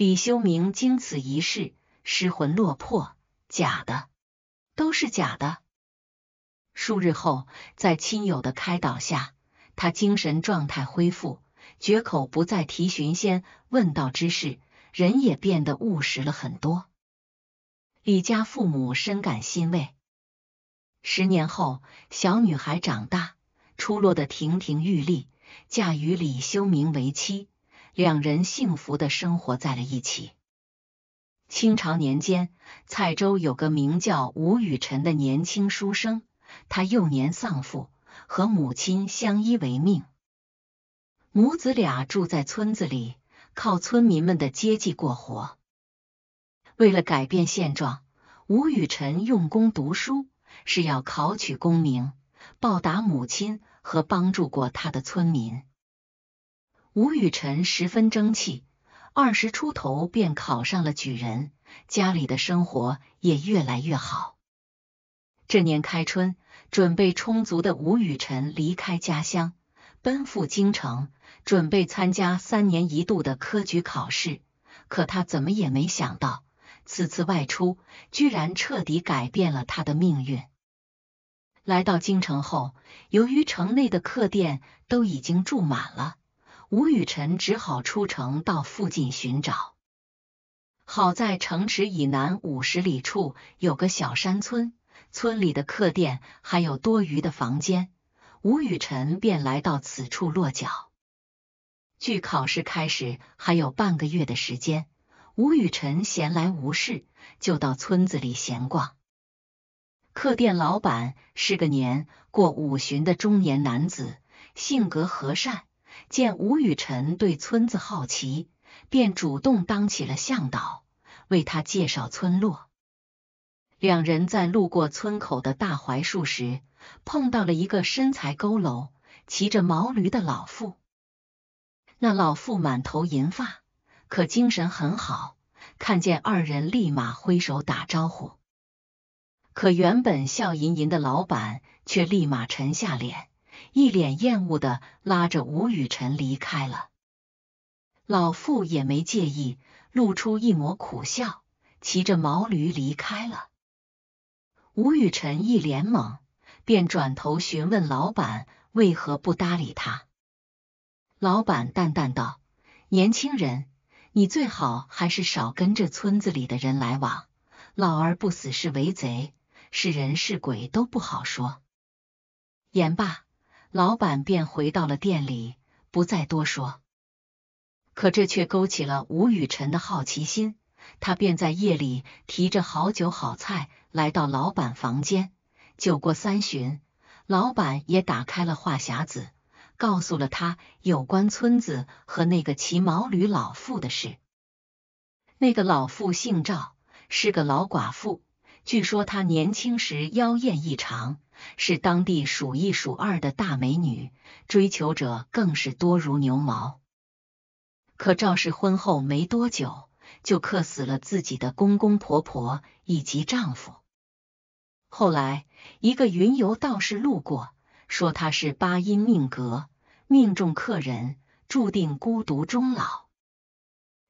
Speaker 1: 李修明经此一事，失魂落魄，假的，都是假的。数日后，在亲友的开导下，他精神状态恢复，绝口不再提寻仙问道之事，人也变得务实了很多。李家父母深感欣慰。十年后，小女孩长大，出落的亭亭玉立，嫁与李修明为妻。两人幸福的生活在了一起。清朝年间，蔡州有个名叫吴雨辰的年轻书生，他幼年丧父，和母亲相依为命，母子俩住在村子里，靠村民们的接济过活。为了改变现状，吴雨辰用功读书，是要考取功名，报答母亲和帮助过他的村民。吴雨辰十分争气，二十出头便考上了举人，家里的生活也越来越好。这年开春，准备充足的吴雨辰离开家乡，奔赴京城，准备参加三年一度的科举考试。可他怎么也没想到，此次外出居然彻底改变了他的命运。来到京城后，由于城内的客店都已经住满了。吴雨辰只好出城到附近寻找。好在城池以南五十里处有个小山村，村里的客店还有多余的房间，吴雨辰便来到此处落脚。距考试开始还有半个月的时间，吴雨辰闲来无事就到村子里闲逛。客店老板是个年过五旬的中年男子，性格和善。见吴雨辰对村子好奇，便主动当起了向导，为他介绍村落。两人在路过村口的大槐树时，碰到了一个身材佝偻、骑着毛驴的老妇。那老妇满头银发，可精神很好，看见二人立马挥手打招呼。可原本笑吟吟的老板却立马沉下脸。一脸厌恶的拉着吴雨辰离开了，老妇也没介意，露出一抹苦笑，骑着毛驴离开了。吴雨辰一脸懵，便转头询问老板为何不搭理他。老板淡淡道：“年轻人，你最好还是少跟这村子里的人来往，老而不死是为贼，是人是鬼都不好说。”言罢。老板便回到了店里，不再多说。可这却勾起了吴雨辰的好奇心，他便在夜里提着好酒好菜来到老板房间。酒过三巡，老板也打开了话匣子，告诉了他有关村子和那个骑毛驴老妇的事。那个老妇姓赵，是个老寡妇，据说她年轻时妖艳异常。是当地数一数二的大美女，追求者更是多如牛毛。可赵氏婚后没多久，就克死了自己的公公婆婆以及丈夫。后来，一个云游道士路过，说她是八音命格，命中克人，注定孤独终老。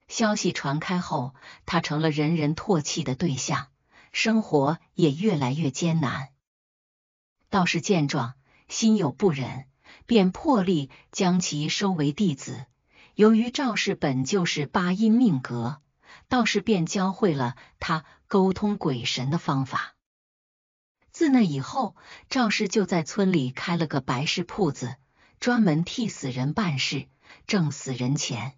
Speaker 1: 消息传开后，她成了人人唾弃的对象，生活也越来越艰难。道士见状，心有不忍，便破例将其收为弟子。由于赵氏本就是八阴命格，道士便教会了他沟通鬼神的方法。自那以后，赵氏就在村里开了个白事铺子，专门替死人办事，挣死人钱。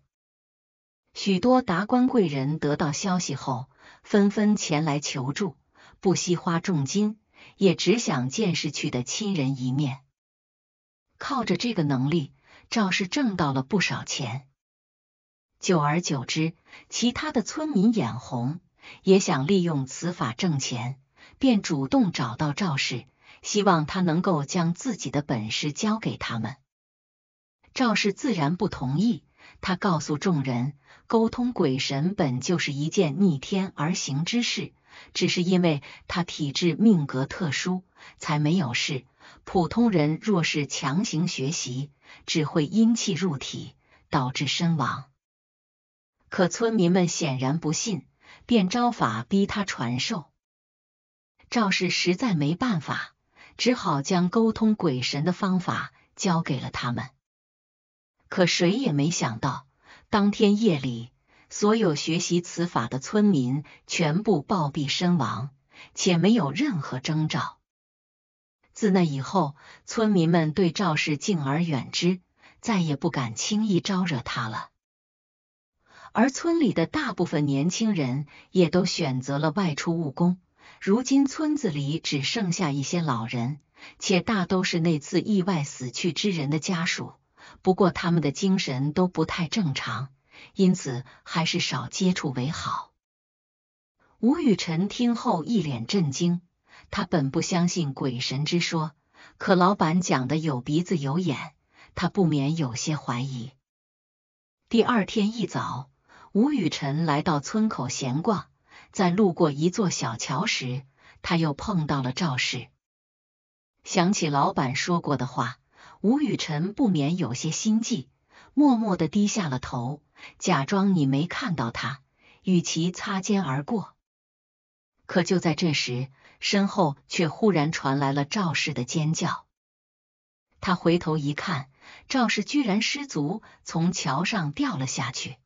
Speaker 1: 许多达官贵人得到消息后，纷纷前来求助，不惜花重金。也只想见逝去的亲人一面。靠着这个能力，赵氏挣到了不少钱。久而久之，其他的村民眼红，也想利用此法挣钱，便主动找到赵氏，希望他能够将自己的本事教给他们。赵氏自然不同意，他告诉众人，沟通鬼神本就是一件逆天而行之事。只是因为他体质命格特殊，才没有事。普通人若是强行学习，只会阴气入体，导致身亡。可村民们显然不信，便招法逼他传授。赵氏实在没办法，只好将沟通鬼神的方法交给了他们。可谁也没想到，当天夜里。所有学习此法的村民全部暴毙身亡，且没有任何征兆。自那以后，村民们对赵氏敬而远之，再也不敢轻易招惹他了。而村里的大部分年轻人也都选择了外出务工，如今村子里只剩下一些老人，且大都是那次意外死去之人的家属。不过他们的精神都不太正常。因此，还是少接触为好。吴雨辰听后一脸震惊，他本不相信鬼神之说，可老板讲的有鼻子有眼，他不免有些怀疑。第二天一早，吴雨辰来到村口闲逛，在路过一座小桥时，他又碰到了赵氏。想起老板说过的话，吴雨辰不免有些心悸，默默的低下了头。假装你没看到他，与其擦肩而过。可就在这时，身后却忽然传来了赵氏的尖叫。他回头一看，赵氏居然失足从桥上掉了下去。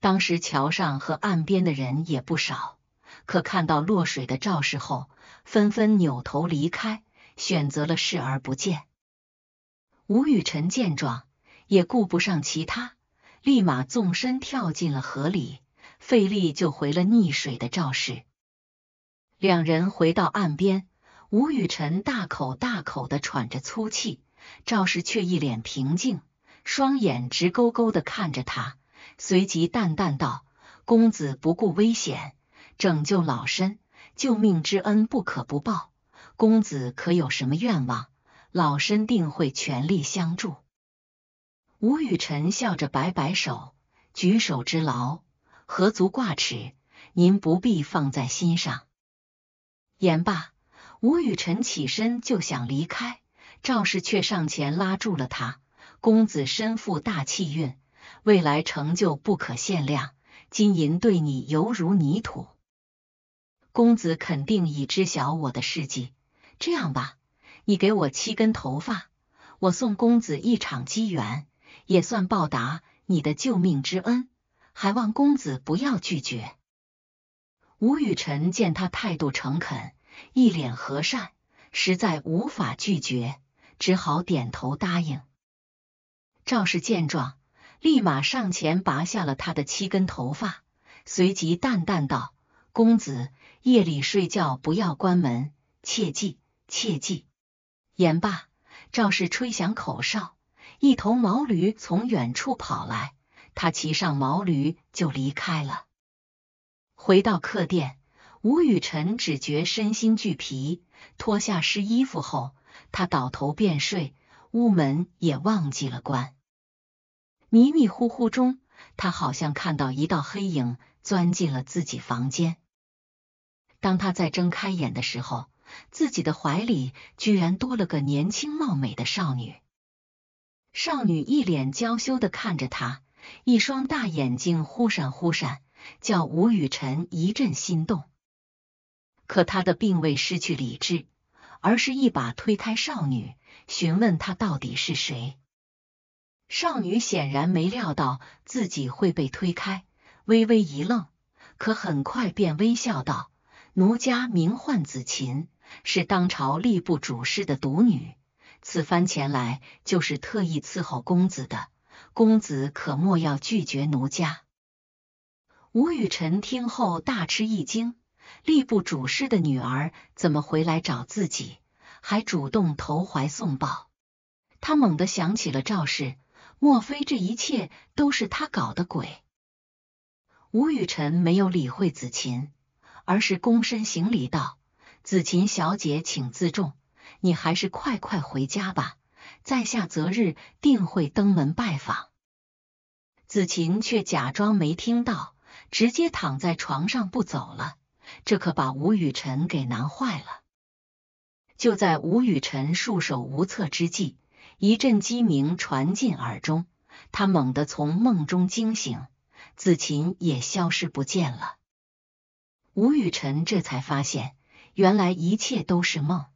Speaker 1: 当时桥上和岸边的人也不少，可看到落水的赵氏后，纷纷扭头离开，选择了视而不见。吴雨辰见状，也顾不上其他。立马纵身跳进了河里，费力救回了溺水的赵氏。两人回到岸边，吴雨辰大口大口的喘着粗气，赵氏却一脸平静，双眼直勾勾的看着他，随即淡淡道：“公子不顾危险拯救老身，救命之恩不可不报。公子可有什么愿望？老身定会全力相助。”吴雨辰笑着摆摆手，举手之劳，何足挂齿？您不必放在心上。言罢，吴雨辰起身就想离开，赵氏却上前拉住了他。公子身负大气运，未来成就不可限量，金银对你犹如泥土。公子肯定已知晓我的事迹，这样吧，你给我七根头发，我送公子一场机缘。也算报答你的救命之恩，还望公子不要拒绝。吴雨辰见他态度诚恳，一脸和善，实在无法拒绝，只好点头答应。赵氏见状，立马上前拔下了他的七根头发，随即淡淡道：“公子夜里睡觉不要关门，切记，切记。”言罢，赵氏吹响口哨。一头毛驴从远处跑来，他骑上毛驴就离开了。回到客店，吴雨辰只觉身心俱疲，脱下湿衣服后，他倒头便睡，屋门也忘记了关。迷迷糊糊中，他好像看到一道黑影钻进了自己房间。当他再睁开眼的时候，自己的怀里居然多了个年轻貌美的少女。少女一脸娇羞的看着他，一双大眼睛忽闪忽闪，叫吴雨辰一阵心动。可他的并未失去理智，而是一把推开少女，询问她到底是谁。少女显然没料到自己会被推开，微微一愣，可很快便微笑道：“奴家名唤子琴，是当朝吏部主事的独女。”此番前来就是特意伺候公子的，公子可莫要拒绝奴家。吴雨辰听后大吃一惊，吏部主事的女儿怎么回来找自己，还主动投怀送抱？他猛地想起了赵氏，莫非这一切都是他搞的鬼？吴雨辰没有理会子琴，而是躬身行礼道：“子琴小姐，请自重。”你还是快快回家吧，在下择日定会登门拜访。子琴却假装没听到，直接躺在床上不走了，这可把吴雨辰给难坏了。就在吴雨辰束手无策之际，一阵鸡鸣传进耳中，他猛地从梦中惊醒，子琴也消失不见了。吴雨辰这才发现，原来一切都是梦。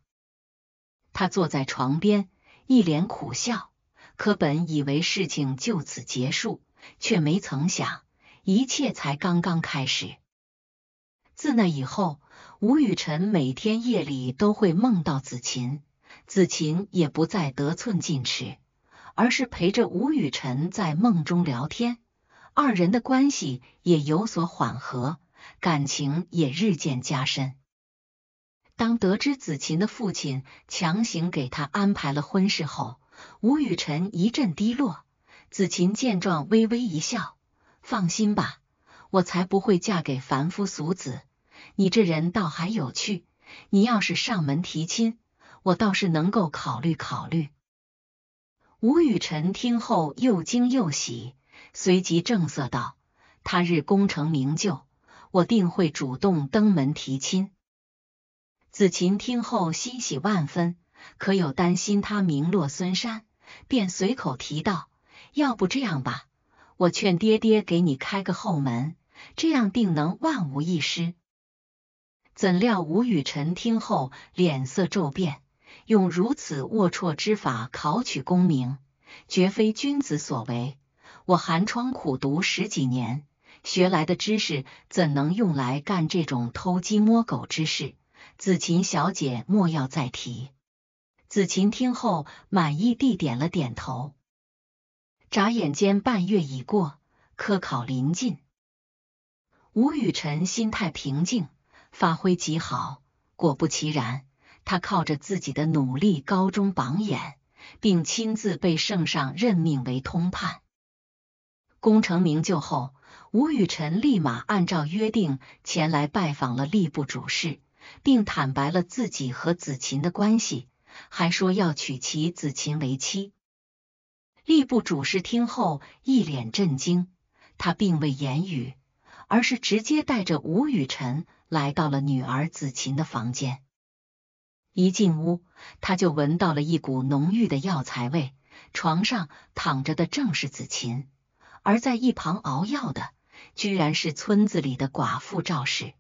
Speaker 1: 他坐在床边，一脸苦笑。可本以为事情就此结束，却没曾想，一切才刚刚开始。自那以后，吴雨辰每天夜里都会梦到子琴，子琴也不再得寸进尺，而是陪着吴雨辰在梦中聊天，二人的关系也有所缓和，感情也日渐加深。当得知子琴的父亲强行给他安排了婚事后，吴雨辰一阵低落。子琴见状，微微一笑：“放心吧，我才不会嫁给凡夫俗子。你这人倒还有趣，你要是上门提亲，我倒是能够考虑考虑。”吴雨辰听后又惊又喜，随即正色道：“他日功成名就，我定会主动登门提亲。”子琴听后欣喜万分，可有担心他名落孙山，便随口提到：“要不这样吧，我劝爹爹给你开个后门，这样定能万无一失。”怎料吴雨辰听后脸色骤变，用如此龌龊之法考取功名，绝非君子所为。我寒窗苦读十几年，学来的知识怎能用来干这种偷鸡摸狗之事？子琴小姐，莫要再提。子琴听后满意地点了点头。眨眼间，半月已过，科考临近。吴雨辰心态平静，发挥极好，果不其然，他靠着自己的努力，高中榜眼，并亲自被圣上任命为通判。功成名就后，吴雨辰立马按照约定前来拜访了吏部主事。并坦白了自己和子琴的关系，还说要娶其子琴为妻。吏部主事听后一脸震惊，他并未言语，而是直接带着吴雨辰来到了女儿子琴的房间。一进屋，他就闻到了一股浓郁的药材味，床上躺着的正是子琴，而在一旁熬药的，居然是村子里的寡妇赵氏。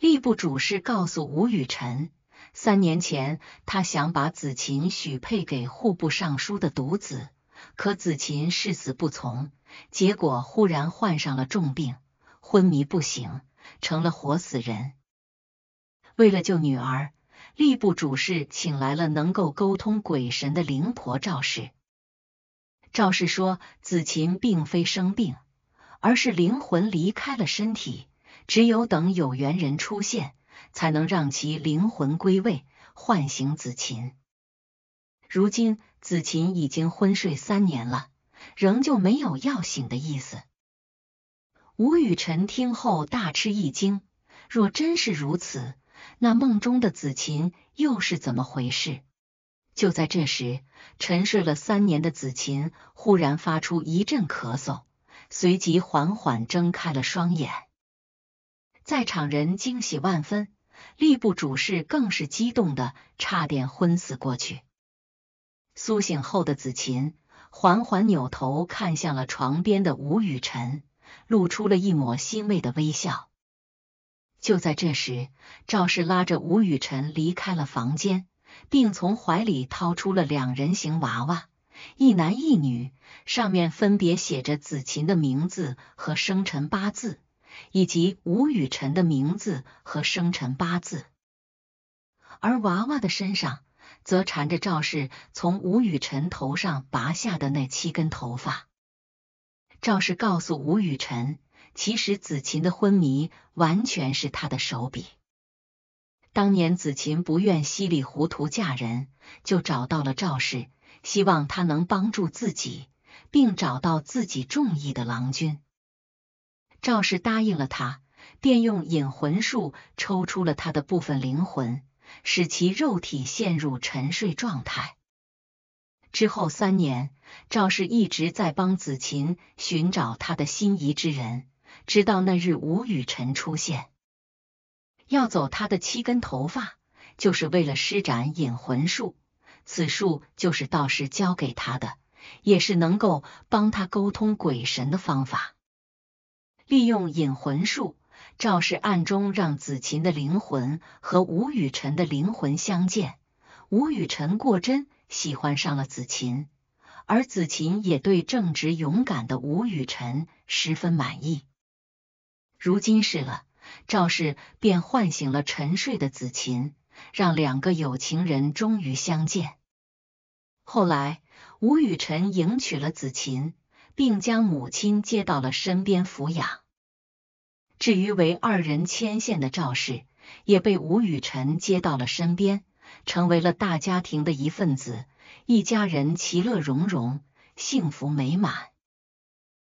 Speaker 1: 吏部主事告诉吴雨辰，三年前他想把子琴许配给户部尚书的独子，可子琴誓死不从，结果忽然患上了重病，昏迷不醒，成了活死人。为了救女儿，吏部主事请来了能够沟通鬼神的灵婆赵氏。赵氏说，子琴并非生病，而是灵魂离开了身体。只有等有缘人出现，才能让其灵魂归位，唤醒子琴。如今子琴已经昏睡三年了，仍旧没有要醒的意思。吴雨辰听后大吃一惊，若真是如此，那梦中的子琴又是怎么回事？就在这时，沉睡了三年的子琴忽然发出一阵咳嗽，随即缓缓睁开了双眼。在场人惊喜万分，吏部主事更是激动的差点昏死过去。苏醒后的子琴缓缓扭头看向了床边的吴雨辰，露出了一抹欣慰的微笑。就在这时，赵氏拉着吴雨辰离开了房间，并从怀里掏出了两人形娃娃，一男一女，上面分别写着子琴的名字和生辰八字。以及吴雨辰的名字和生辰八字，而娃娃的身上则缠着赵氏从吴雨辰头上拔下的那七根头发。赵氏告诉吴雨辰，其实子琴的昏迷完全是他的手笔。当年子琴不愿稀里糊涂嫁人，就找到了赵氏，希望他能帮助自己，并找到自己中意的郎君。赵氏答应了他，便用引魂术抽出了他的部分灵魂，使其肉体陷入沉睡状态。之后三年，赵氏一直在帮子琴寻找他的心仪之人，直到那日吴雨辰出现，要走他的七根头发，就是为了施展引魂术。此术就是道士教给他的，也是能够帮他沟通鬼神的方法。利用引魂术，赵氏暗中让子琴的灵魂和吴雨辰的灵魂相见。吴雨辰过真喜欢上了子琴，而子琴也对正直勇敢的吴雨辰十分满意。如今是了，赵氏便唤醒了沉睡的子琴，让两个有情人终于相见。后来，吴雨辰迎娶了子琴。并将母亲接到了身边抚养。至于为二人牵线的赵氏，也被吴雨辰接到了身边，成为了大家庭的一份子。一家人其乐融融，幸福美满。